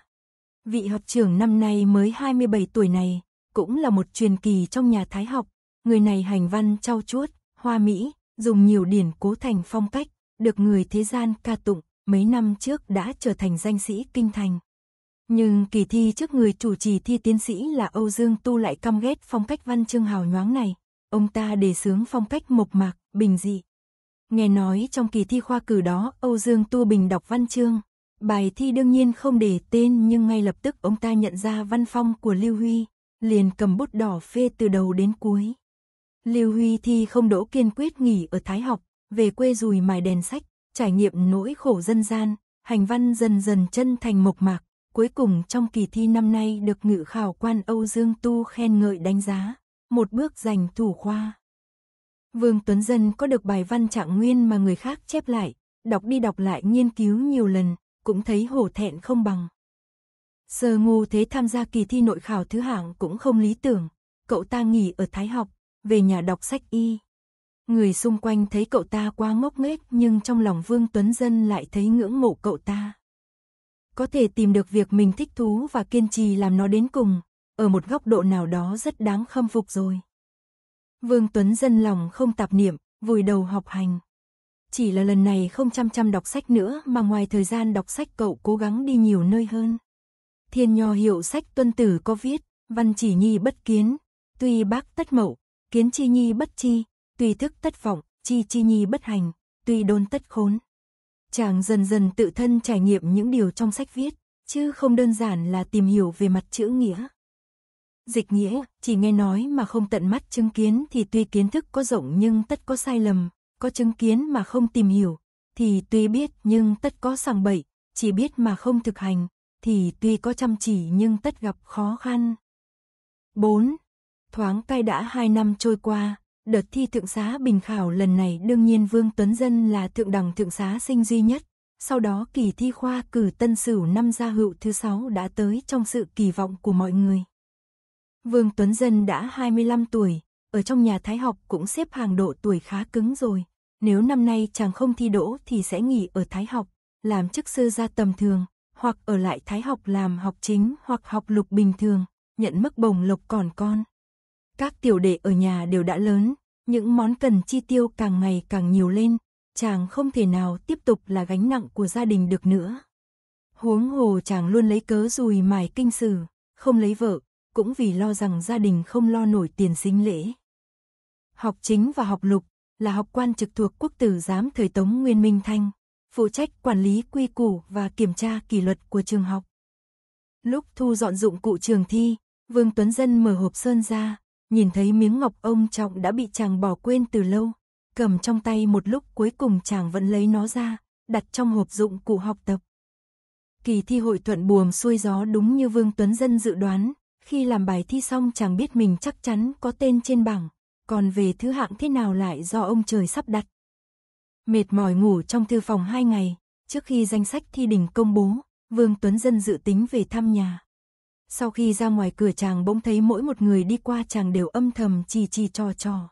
Vị học trưởng năm nay mới 27 tuổi này, cũng là một truyền kỳ trong nhà thái học, người này hành văn trau chuốt, hoa mỹ, dùng nhiều điển cố thành phong cách, được người thế gian ca tụng, mấy năm trước đã trở thành danh sĩ kinh thành. Nhưng kỳ thi trước người chủ trì thi tiến sĩ là Âu Dương Tu lại căm ghét phong cách văn chương hào nhoáng này. Ông ta đề xướng phong cách mộc mạc, bình dị. Nghe nói trong kỳ thi khoa cử đó Âu Dương Tu Bình đọc văn chương, Bài thi đương nhiên không để tên nhưng ngay lập tức ông ta nhận ra văn phong của Lưu Huy, liền cầm bút đỏ phê từ đầu đến cuối. Lưu Huy thi không đỗ kiên quyết nghỉ ở Thái học, về quê rùi mài đèn sách, trải nghiệm nỗi khổ dân gian, hành văn dần dần chân thành mộc mạc, cuối cùng trong kỳ thi năm nay được ngự khảo quan Âu Dương Tu khen ngợi đánh giá, một bước giành thủ khoa. Vương Tuấn Dân có được bài văn trạng nguyên mà người khác chép lại, đọc đi đọc lại nghiên cứu nhiều lần, cũng thấy hổ thẹn không bằng. Sơ ngu thế tham gia kỳ thi nội khảo thứ hạng cũng không lý tưởng, cậu ta nghỉ ở Thái học, về nhà đọc sách y. Người xung quanh thấy cậu ta quá ngốc nghếch nhưng trong lòng Vương Tuấn Dân lại thấy ngưỡng mộ cậu ta. Có thể tìm được việc mình thích thú và kiên trì làm nó đến cùng, ở một góc độ nào đó rất đáng khâm phục rồi. Vương Tuấn Dân lòng không tạp niệm, vùi đầu học hành. Chỉ là lần này không chăm chăm đọc sách nữa mà ngoài thời gian đọc sách cậu cố gắng đi nhiều nơi hơn. Thiên nho hiệu sách tuân tử có viết, văn chỉ nhi bất kiến, tuy bác tất mậu, kiến chi nhi bất chi, tuy thức tất vọng, chi chi nhi bất hành, tuy đôn tất khốn. Chàng dần dần tự thân trải nghiệm những điều trong sách viết, chứ không đơn giản là tìm hiểu về mặt chữ nghĩa. Dịch nghĩa, chỉ nghe nói mà không tận mắt chứng kiến thì tuy kiến thức có rộng nhưng tất có sai lầm, có chứng kiến mà không tìm hiểu, thì tuy biết nhưng tất có sàng bậy, chỉ biết mà không thực hành, thì tuy có chăm chỉ nhưng tất gặp khó khăn. 4. Thoáng cai đã 2 năm trôi qua, đợt thi thượng xá bình khảo lần này đương nhiên Vương Tuấn Dân là thượng đẳng thượng xá sinh duy nhất. Sau đó kỳ thi khoa cử tân sửu năm gia hữu thứ sáu đã tới trong sự kỳ vọng của mọi người. Vương Tuấn Dân đã 25 tuổi, ở trong nhà thái học cũng xếp hàng độ tuổi khá cứng rồi. Nếu năm nay chàng không thi đỗ thì sẽ nghỉ ở Thái học, làm chức sư gia tầm thường, hoặc ở lại Thái học làm học chính hoặc học lục bình thường, nhận mức bổng lộc còn con. Các tiểu đệ ở nhà đều đã lớn, những món cần chi tiêu càng ngày càng nhiều lên, chàng không thể nào tiếp tục là gánh nặng của gia đình được nữa. Huống hồ chàng luôn lấy cớ rùi mài kinh sử, không lấy vợ, cũng vì lo rằng gia đình không lo nổi tiền sinh lễ. Học chính và học lục là học quan trực thuộc quốc tử giám thời Tống Nguyên Minh Thanh, phụ trách quản lý quy củ và kiểm tra kỷ luật của trường học. Lúc thu dọn dụng cụ trường thi, Vương Tuấn Dân mở hộp sơn ra, nhìn thấy miếng ngọc ông trọng đã bị chàng bỏ quên từ lâu, cầm trong tay một lúc cuối cùng chàng vẫn lấy nó ra, đặt trong hộp dụng cụ học tập. Kỳ thi hội thuận buồm xuôi gió đúng như Vương Tuấn Dân dự đoán, khi làm bài thi xong chàng biết mình chắc chắn có tên trên bảng, còn về thứ hạng thế nào lại do ông trời sắp đặt. Mệt mỏi ngủ trong thư phòng hai ngày, trước khi danh sách thi đình công bố, Vương Tuấn Dân dự tính về thăm nhà. Sau khi ra ngoài cửa chàng bỗng thấy mỗi một người đi qua chàng đều âm thầm chi chi trò trò.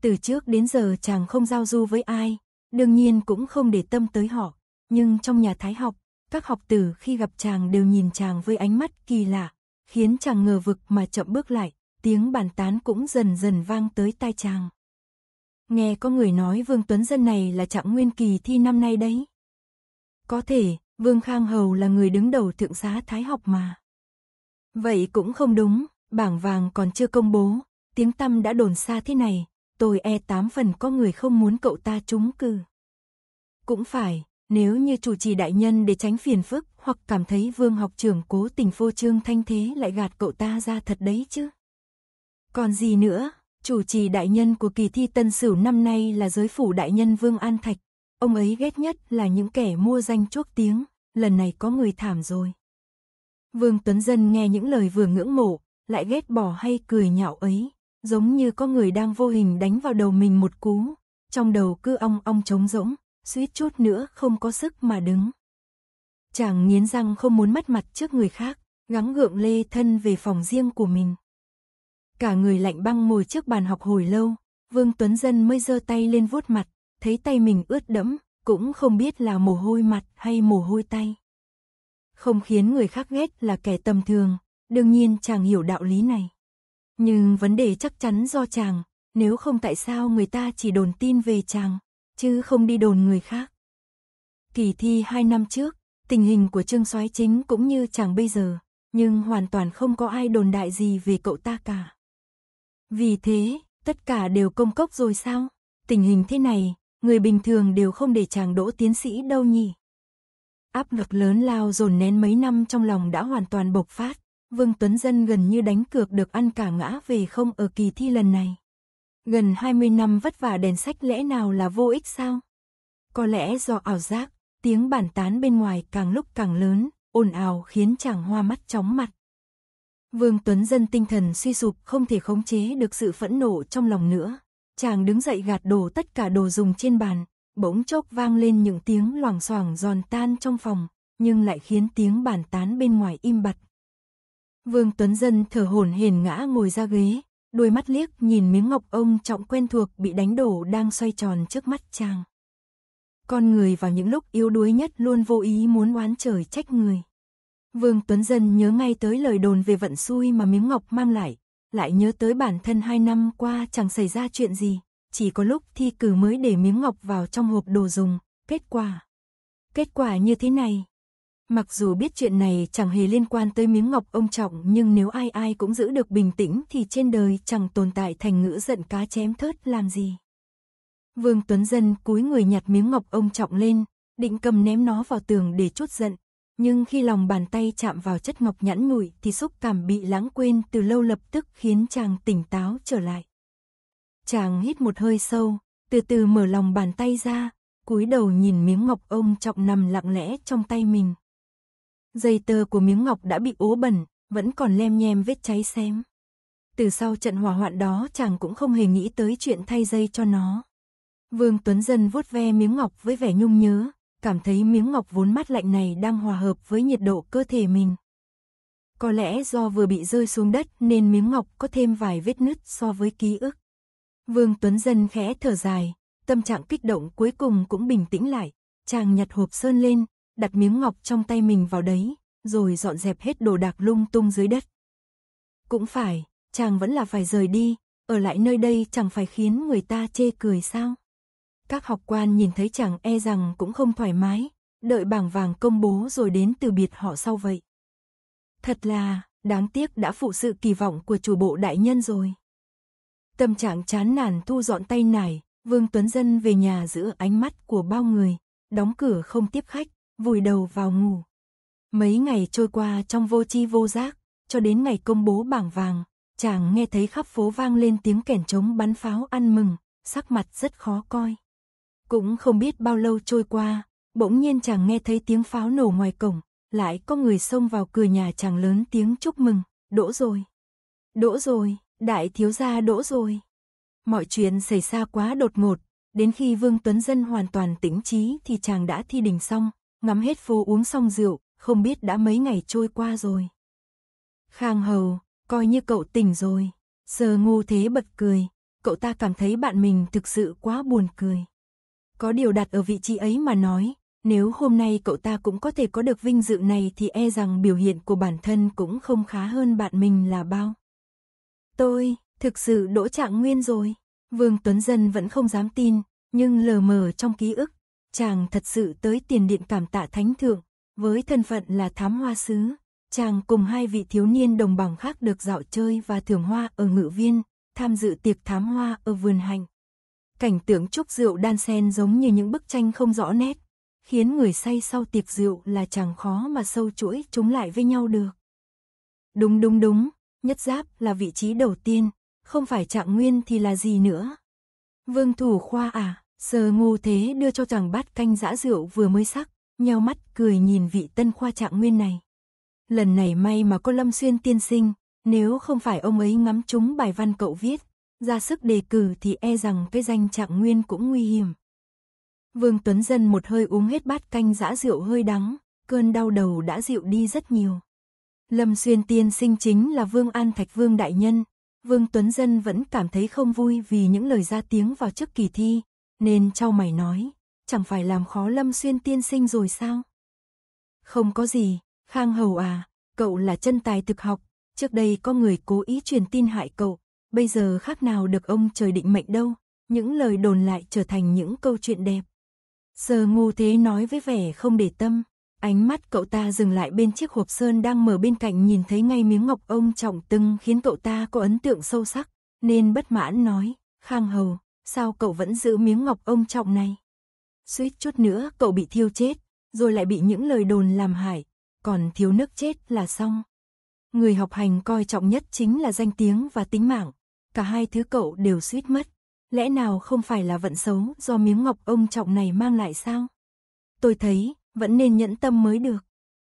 Từ trước đến giờ chàng không giao du với ai, đương nhiên cũng không để tâm tới họ, nhưng trong nhà thái học, các học tử khi gặp chàng đều nhìn chàng với ánh mắt kỳ lạ, khiến chàng ngờ vực mà chậm bước lại, tiếng bàn tán cũng dần dần vang tới tai chàng. Nghe có người nói Vương Tuấn Dân này là trạng nguyên kỳ thi năm nay đấy. Có thể, Vương Khang Hầu là người đứng đầu thượng xá Thái học mà. Vậy cũng không đúng, bảng vàng còn chưa công bố, tiếng tăm đã đồn xa thế này, tôi e tám phần có người không muốn cậu ta trúng cử. Cũng phải, nếu như chủ trì đại nhân để tránh phiền phức hoặc cảm thấy vương học trưởng cố tình phô trương thanh thế lại gạt cậu ta ra thật đấy chứ. Còn gì nữa, chủ trì đại nhân của kỳ thi tân sửu năm nay là giới phủ đại nhân Vương An Thạch. Ông ấy ghét nhất là những kẻ mua danh chuốc tiếng, lần này có người thảm rồi. Vương Tuấn Dân nghe những lời vừa ngưỡng mộ, lại ghét bỏ hay cười nhạo ấy, giống như có người đang vô hình đánh vào đầu mình một cú, trong đầu cứ ong ong trống rỗng, suýt chút nữa không có sức mà đứng. Chàng nghiến răng không muốn mất mặt trước người khác, gắng gượng lê thân về phòng riêng của mình. Cả người lạnh băng ngồi trước bàn học hồi lâu, Vương Tuấn Dân mới giơ tay lên vuốt mặt, thấy tay mình ướt đẫm, cũng không biết là mồ hôi mặt hay mồ hôi tay. Không khiến người khác ghét là kẻ tầm thường, đương nhiên chàng hiểu đạo lý này. Nhưng vấn đề chắc chắn do chàng, nếu không tại sao người ta chỉ đồn tin về chàng, chứ không đi đồn người khác. Kỳ thi hai năm trước, tình hình của Trương Soái Chính cũng như chàng bây giờ, nhưng hoàn toàn không có ai đồn đại gì về cậu ta cả. Vì thế, tất cả đều công cốc rồi sao? Tình hình thế này, người bình thường đều không để chàng đỗ tiến sĩ đâu nhỉ? Áp lực lớn lao dồn nén mấy năm trong lòng đã hoàn toàn bộc phát. Vương Tuấn Dân gần như đánh cược được ăn cả ngã về không ở kỳ thi lần này. Gần 20 năm vất vả đèn sách lẽ nào là vô ích sao? Có lẽ do ảo giác, tiếng bản tán bên ngoài càng lúc càng lớn, ồn ào khiến chàng hoa mắt chóng mặt. Vương Tuấn Dân tinh thần suy sụp không thể khống chế được sự phẫn nộ trong lòng nữa. Chàng đứng dậy gạt đổ tất cả đồ dùng trên bàn, bỗng chốc vang lên những tiếng loảng xoảng giòn tan trong phòng, nhưng lại khiến tiếng bàn tán bên ngoài im bặt. Vương Tuấn Dân thở hổn hển ngã ngồi ra ghế, đôi mắt liếc nhìn miếng ngọc ông trọng quen thuộc bị đánh đổ đang xoay tròn trước mắt chàng. Con người vào những lúc yếu đuối nhất luôn vô ý muốn oán trời trách người. Vương Tuấn Dân nhớ ngay tới lời đồn về vận xui mà miếng ngọc mang lại, lại nhớ tới bản thân hai năm qua chẳng xảy ra chuyện gì, chỉ có lúc thi cử mới để miếng ngọc vào trong hộp đồ dùng, kết quả. Kết quả như thế này. Mặc dù biết chuyện này chẳng hề liên quan tới miếng ngọc ông trọng nhưng nếu ai ai cũng giữ được bình tĩnh thì trên đời chẳng tồn tại thành ngữ giận cá chém thớt làm gì. Vương Tuấn Dân cúi người nhặt miếng ngọc ông trọng lên, định cầm ném nó vào tường để chút giận, nhưng khi lòng bàn tay chạm vào chất ngọc nhẵn nhủi thì xúc cảm bị lãng quên từ lâu lập tức khiến chàng tỉnh táo trở lại. Chàng hít một hơi sâu, từ từ mở lòng bàn tay ra, cúi đầu nhìn miếng ngọc ông trọng nằm lặng lẽ trong tay mình. Dây tơ của miếng ngọc đã bị ố bẩn, vẫn còn lem nhem vết cháy xém. Từ sau trận hỏa hoạn đó chàng cũng không hề nghĩ tới chuyện thay dây cho nó. Vương Tuấn Dân vuốt ve miếng ngọc với vẻ nhung nhớ, cảm thấy miếng ngọc vốn mát lạnh này đang hòa hợp với nhiệt độ cơ thể mình. Có lẽ do vừa bị rơi xuống đất nên miếng ngọc có thêm vài vết nứt so với ký ức. Vương Tuấn Dân khẽ thở dài, tâm trạng kích động cuối cùng cũng bình tĩnh lại. Chàng nhặt hộp sơn lên, đặt miếng ngọc trong tay mình vào đấy, rồi dọn dẹp hết đồ đạc lung tung dưới đất. Cũng phải, chàng vẫn là phải rời đi, ở lại nơi đây chẳng phải khiến người ta chê cười sao? Các học quan nhìn thấy chẳng e rằng cũng không thoải mái, đợi bảng vàng công bố rồi đến từ biệt họ sau vậy. Thật là, đáng tiếc đã phụ sự kỳ vọng của chủ bộ đại nhân rồi. Tâm trạng chán nản thu dọn tay nải, Vương Tuấn Dân về nhà giữa ánh mắt của bao người, đóng cửa không tiếp khách, vùi đầu vào ngủ. Mấy ngày trôi qua trong vô chi vô giác, cho đến ngày công bố bảng vàng, chàng nghe thấy khắp phố vang lên tiếng kẻn trống bắn pháo ăn mừng, sắc mặt rất khó coi. Cũng không biết bao lâu trôi qua, bỗng nhiên chàng nghe thấy tiếng pháo nổ ngoài cổng, lại có người xông vào cửa nhà chàng lớn tiếng chúc mừng, đỗ rồi. Đỗ rồi, đại thiếu gia đỗ rồi. Mọi chuyện xảy ra quá đột ngột, đến khi Vương Tuấn Dân hoàn toàn tỉnh trí thì chàng đã thi đình xong, ngắm hết phố uống xong rượu, không biết đã mấy ngày trôi qua rồi. Khang Hầu, coi như cậu tỉnh rồi. sờ ngu thế bật cười, cậu ta cảm thấy bạn mình thực sự quá buồn cười. Có điều đặt ở vị trí ấy mà nói, nếu hôm nay cậu ta cũng có thể có được vinh dự này thì e rằng biểu hiện của bản thân cũng không khá hơn bạn mình là bao. Tôi, thực sự đỗ trạng nguyên rồi. Vương Tuấn Dân vẫn không dám tin, nhưng lờ mờ trong ký ức, chàng thật sự tới tiền điện cảm tạ thánh thượng, với thân phận là thám hoa sứ. Chàng cùng hai vị thiếu niên đồng bằng khác được dạo chơi và thưởng hoa ở ngự viên, tham dự tiệc thám hoa ở vườn hành. Cảnh tượng chúc rượu đan sen giống như những bức tranh không rõ nét, khiến người say sau tiệc rượu là chẳng khó mà sâu chuỗi chúng lại với nhau được. Đúng đúng đúng, nhất giáp là vị trí đầu tiên, không phải trạng nguyên thì là gì nữa. Vương thủ khoa à, sờ ngu thế đưa cho chàng bát canh dã rượu vừa mới sắc, nheo mắt cười nhìn vị tân khoa trạng nguyên này. Lần này may mà có Lâm Xuyên tiên sinh, nếu không phải ông ấy ngắm trúng bài văn cậu viết, ra sức đề cử thì e rằng cái danh trạng nguyên cũng nguy hiểm. Vương Tuấn Dân một hơi uống hết bát canh giã rượu hơi đắng, cơn đau đầu đã dịu đi rất nhiều. Lâm Xuyên Tiên sinh chính là Vương An Thạch Vương Đại Nhân, Vương Tuấn Dân vẫn cảm thấy không vui vì những lời ra tiếng vào trước kỳ thi, nên trao mày nói, chẳng phải làm khó Lâm Xuyên Tiên sinh rồi sao? Không có gì, Khang Hầu à, cậu là chân tài thực học, trước đây có người cố ý truyền tin hại cậu, bây giờ khác nào được ông trời định mệnh đâu, những lời đồn lại trở thành những câu chuyện đẹp. Sơ ngu thế nói với vẻ không để tâm, ánh mắt cậu ta dừng lại bên chiếc hộp sơn đang mở bên cạnh nhìn thấy ngay miếng ngọc ông trọng từng khiến cậu ta có ấn tượng sâu sắc, nên bất mãn nói, Khang Hầu, sao cậu vẫn giữ miếng ngọc ông trọng này? Suýt chút nữa cậu bị thiêu chết, rồi lại bị những lời đồn làm hại, còn thiếu nước chết là xong. Người học hành coi trọng nhất chính là danh tiếng và tính mạng cả hai thứ cậu đều suýt mất. Lẽ nào không phải là vận xấu do miếng ngọc ông trọng này mang lại sao? Tôi thấy, vẫn nên nhẫn tâm mới được.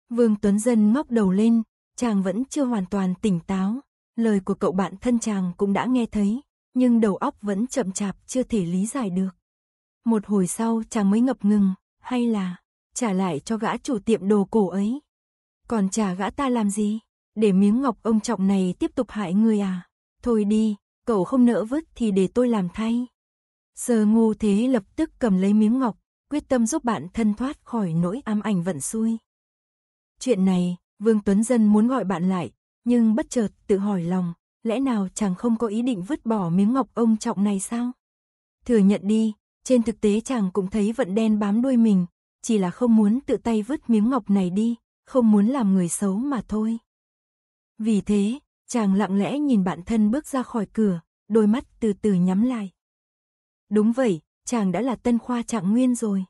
Vương Tuấn Dân ngóc đầu lên, chàng vẫn chưa hoàn toàn tỉnh táo. Lời của cậu bạn thân chàng cũng đã nghe thấy, nhưng đầu óc vẫn chậm chạp chưa thể lý giải được. Một hồi sau chàng mới ngập ngừng, hay là trả lại cho gã chủ tiệm đồ cổ ấy. Còn trả gã ta làm gì? Để miếng ngọc ông trọng này tiếp tục hại người à? Thôi đi, cậu không nỡ vứt thì để tôi làm thay. Sơ ngu thế lập tức cầm lấy miếng ngọc, quyết tâm giúp bạn thân thoát khỏi nỗi ám ảnh vận xui. Chuyện này, Vương Tuấn Dân muốn gọi bạn lại, nhưng bất chợt tự hỏi lòng, lẽ nào chàng không có ý định vứt bỏ miếng ngọc ông trọng này sao? Thừa nhận đi, trên thực tế chàng cũng thấy vận đen bám đuôi mình, chỉ là không muốn tự tay vứt miếng ngọc này đi, không muốn làm người xấu mà thôi. Vì thế, Chàng lặng lẽ nhìn bạn thân bước ra khỏi cửa, đôi mắt từ từ nhắm lại. Đúng vậy, chàng đã là tân khoa trạng nguyên rồi.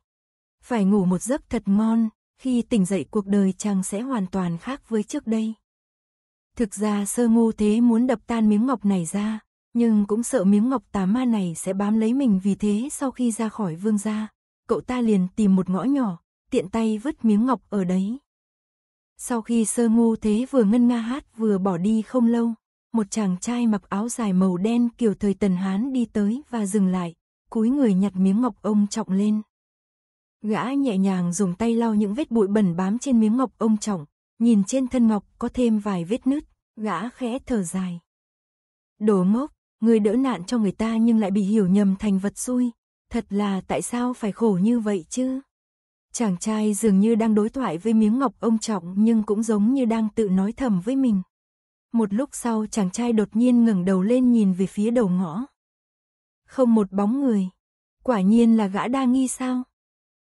Phải ngủ một giấc thật ngon, khi tỉnh dậy cuộc đời chàng sẽ hoàn toàn khác với trước đây. Thực ra sơ ngô thế muốn đập tan miếng ngọc này ra, nhưng cũng sợ miếng ngọc tà ma này sẽ bám lấy mình vì thế sau khi ra khỏi vương gia, cậu ta liền tìm một ngõ nhỏ, tiện tay vứt miếng ngọc ở đấy. Sau khi sơ ngu thế vừa ngân nga hát vừa bỏ đi không lâu, một chàng trai mặc áo dài màu đen kiểu thời Tần Hán đi tới và dừng lại, cúi người nhặt miếng ngọc ông trọng lên. Gã nhẹ nhàng dùng tay lau những vết bụi bẩn bám trên miếng ngọc ông trọng, nhìn trên thân ngọc có thêm vài vết nứt, gã khẽ thở dài. Đồ ngốc, người đỡ nạn cho người ta nhưng lại bị hiểu nhầm thành vật xui, thật là tại sao phải khổ như vậy chứ? Chàng trai dường như đang đối thoại với miếng ngọc ông trọng nhưng cũng giống như đang tự nói thầm với mình. Một lúc sau chàng trai đột nhiên ngẩng đầu lên nhìn về phía đầu ngõ. Không một bóng người. Quả nhiên là gã đa nghi sao?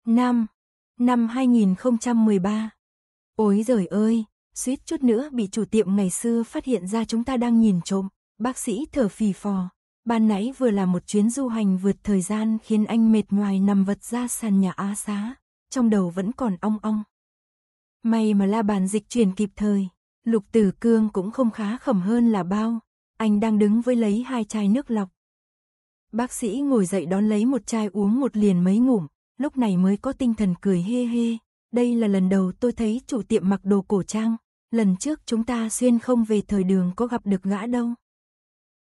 Năm. Năm 2013. Ôi giời ơi, suýt chút nữa bị chủ tiệm ngày xưa phát hiện ra chúng ta đang nhìn trộm. Bác sĩ thở phì phò. Ban nãy vừa là một chuyến du hành vượt thời gian khiến anh mệt nhoài nằm vật ra sàn nhà á xá trong đầu vẫn còn ong ong. May mà la bàn dịch chuyển kịp thời, lục tử cương cũng không khá khẩm hơn là bao, anh đang đứng với lấy hai chai nước lọc. Bác sĩ ngồi dậy đón lấy một chai uống một liền mấy ngủm, lúc này mới có tinh thần cười hê hê. Đây là lần đầu tôi thấy chủ tiệm mặc đồ cổ trang, lần trước chúng ta xuyên không về thời đường có gặp được gã đâu.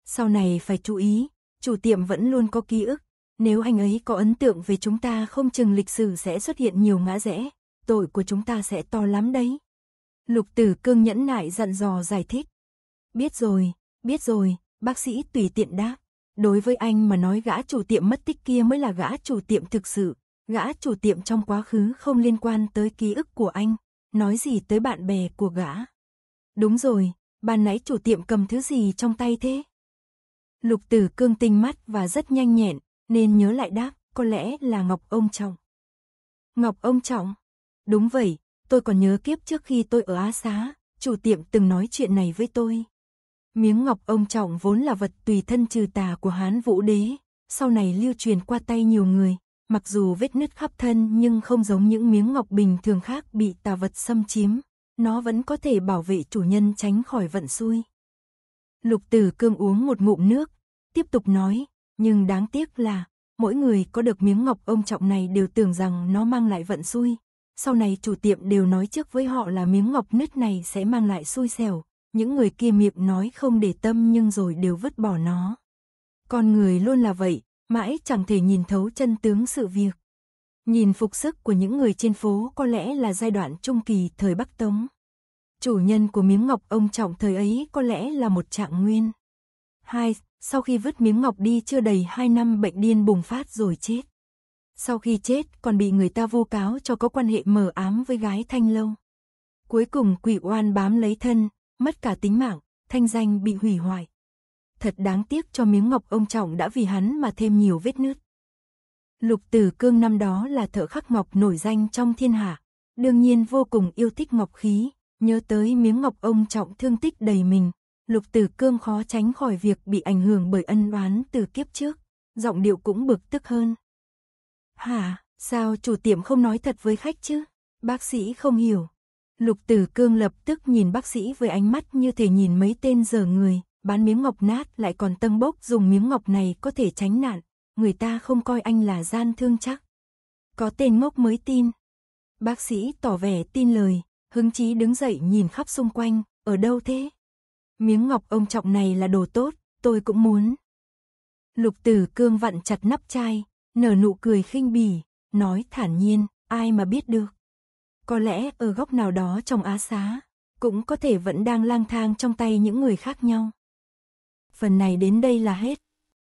Sau này phải chú ý, chủ tiệm vẫn luôn có ký ức, nếu anh ấy có ấn tượng về chúng ta không chừng lịch sử sẽ xuất hiện nhiều ngã rẽ, tội của chúng ta sẽ to lắm đấy. Lục tử cương nhẫn nại dặn dò giải thích. Biết rồi, biết rồi, bác sĩ tùy tiện đáp. Đối với anh mà nói gã chủ tiệm mất tích kia mới là gã chủ tiệm thực sự. Gã chủ tiệm trong quá khứ không liên quan tới ký ức của anh, nói gì tới bạn bè của gã. Đúng rồi, ban nãy chủ tiệm cầm thứ gì trong tay thế? Lục tử cương tinh mắt và rất nhanh nhẹn, nên nhớ lại đáp, có lẽ là Ngọc ông Trọng. Ngọc ông Trọng? Đúng vậy, tôi còn nhớ kiếp trước khi tôi ở Á Xá, chủ tiệm từng nói chuyện này với tôi. Miếng ngọc ông trọng vốn là vật tùy thân trừ tà của Hán Vũ Đế, sau này lưu truyền qua tay nhiều người, mặc dù vết nứt khắp thân nhưng không giống những miếng ngọc bình thường khác bị tà vật xâm chiếm, nó vẫn có thể bảo vệ chủ nhân tránh khỏi vận xui. Lục Tử Cương uống một ngụm nước, tiếp tục nói, nhưng đáng tiếc là, mỗi người có được miếng ngọc ông trọng này đều tưởng rằng nó mang lại vận xui. Sau này chủ tiệm đều nói trước với họ là miếng ngọc nứt này sẽ mang lại xui xẻo. Những người kia miệng nói không để tâm nhưng rồi đều vứt bỏ nó. Con người luôn là vậy, mãi chẳng thể nhìn thấu chân tướng sự việc. Nhìn phục sức của những người trên phố có lẽ là giai đoạn trung kỳ thời Bắc Tống. Chủ nhân của miếng ngọc ông trọng thời ấy có lẽ là một trạng nguyên. Hai, sau khi vứt miếng ngọc đi chưa đầy 2 năm bệnh điên bùng phát rồi chết. Sau khi chết còn bị người ta vu cáo cho có quan hệ mờ ám với gái Thanh Lâu. Cuối cùng quỷ oan bám lấy thân, mất cả tính mạng, thanh danh bị hủy hoại. Thật đáng tiếc cho miếng ngọc ông Trọng đã vì hắn mà thêm nhiều vết nứt. Lục Tử Cương năm đó là thợ khắc ngọc nổi danh trong thiên hạ, đương nhiên vô cùng yêu thích ngọc khí, nhớ tới miếng ngọc ông trọng thương tích đầy mình, Lục Tử Cương khó tránh khỏi việc bị ảnh hưởng bởi ân đoán từ kiếp trước, giọng điệu cũng bực tức hơn. Hả, sao chủ tiệm không nói thật với khách chứ? Bác sĩ không hiểu. Lục Tử Cương lập tức nhìn bác sĩ với ánh mắt như thể nhìn mấy tên giở người, bán miếng ngọc nát lại còn tâm bốc dùng miếng ngọc này có thể tránh nạn, người ta không coi anh là gian thương chắc. Có tên ngốc mới tin. Bác sĩ tỏ vẻ tin lời, hứng chí đứng dậy nhìn khắp xung quanh, ở đâu thế? Miếng ngọc ông trọng này là đồ tốt, tôi cũng muốn. Lục tử cương vặn chặt nắp chai, nở nụ cười khinh bỉ, nói thản nhiên, ai mà biết được. Có lẽ ở góc nào đó trong Á Xá, cũng có thể vẫn đang lang thang trong tay những người khác nhau. Phần này đến đây là hết.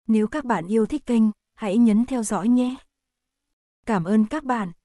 Nếu các bạn yêu thích kênh, hãy nhấn theo dõi nhé. Cảm ơn các bạn.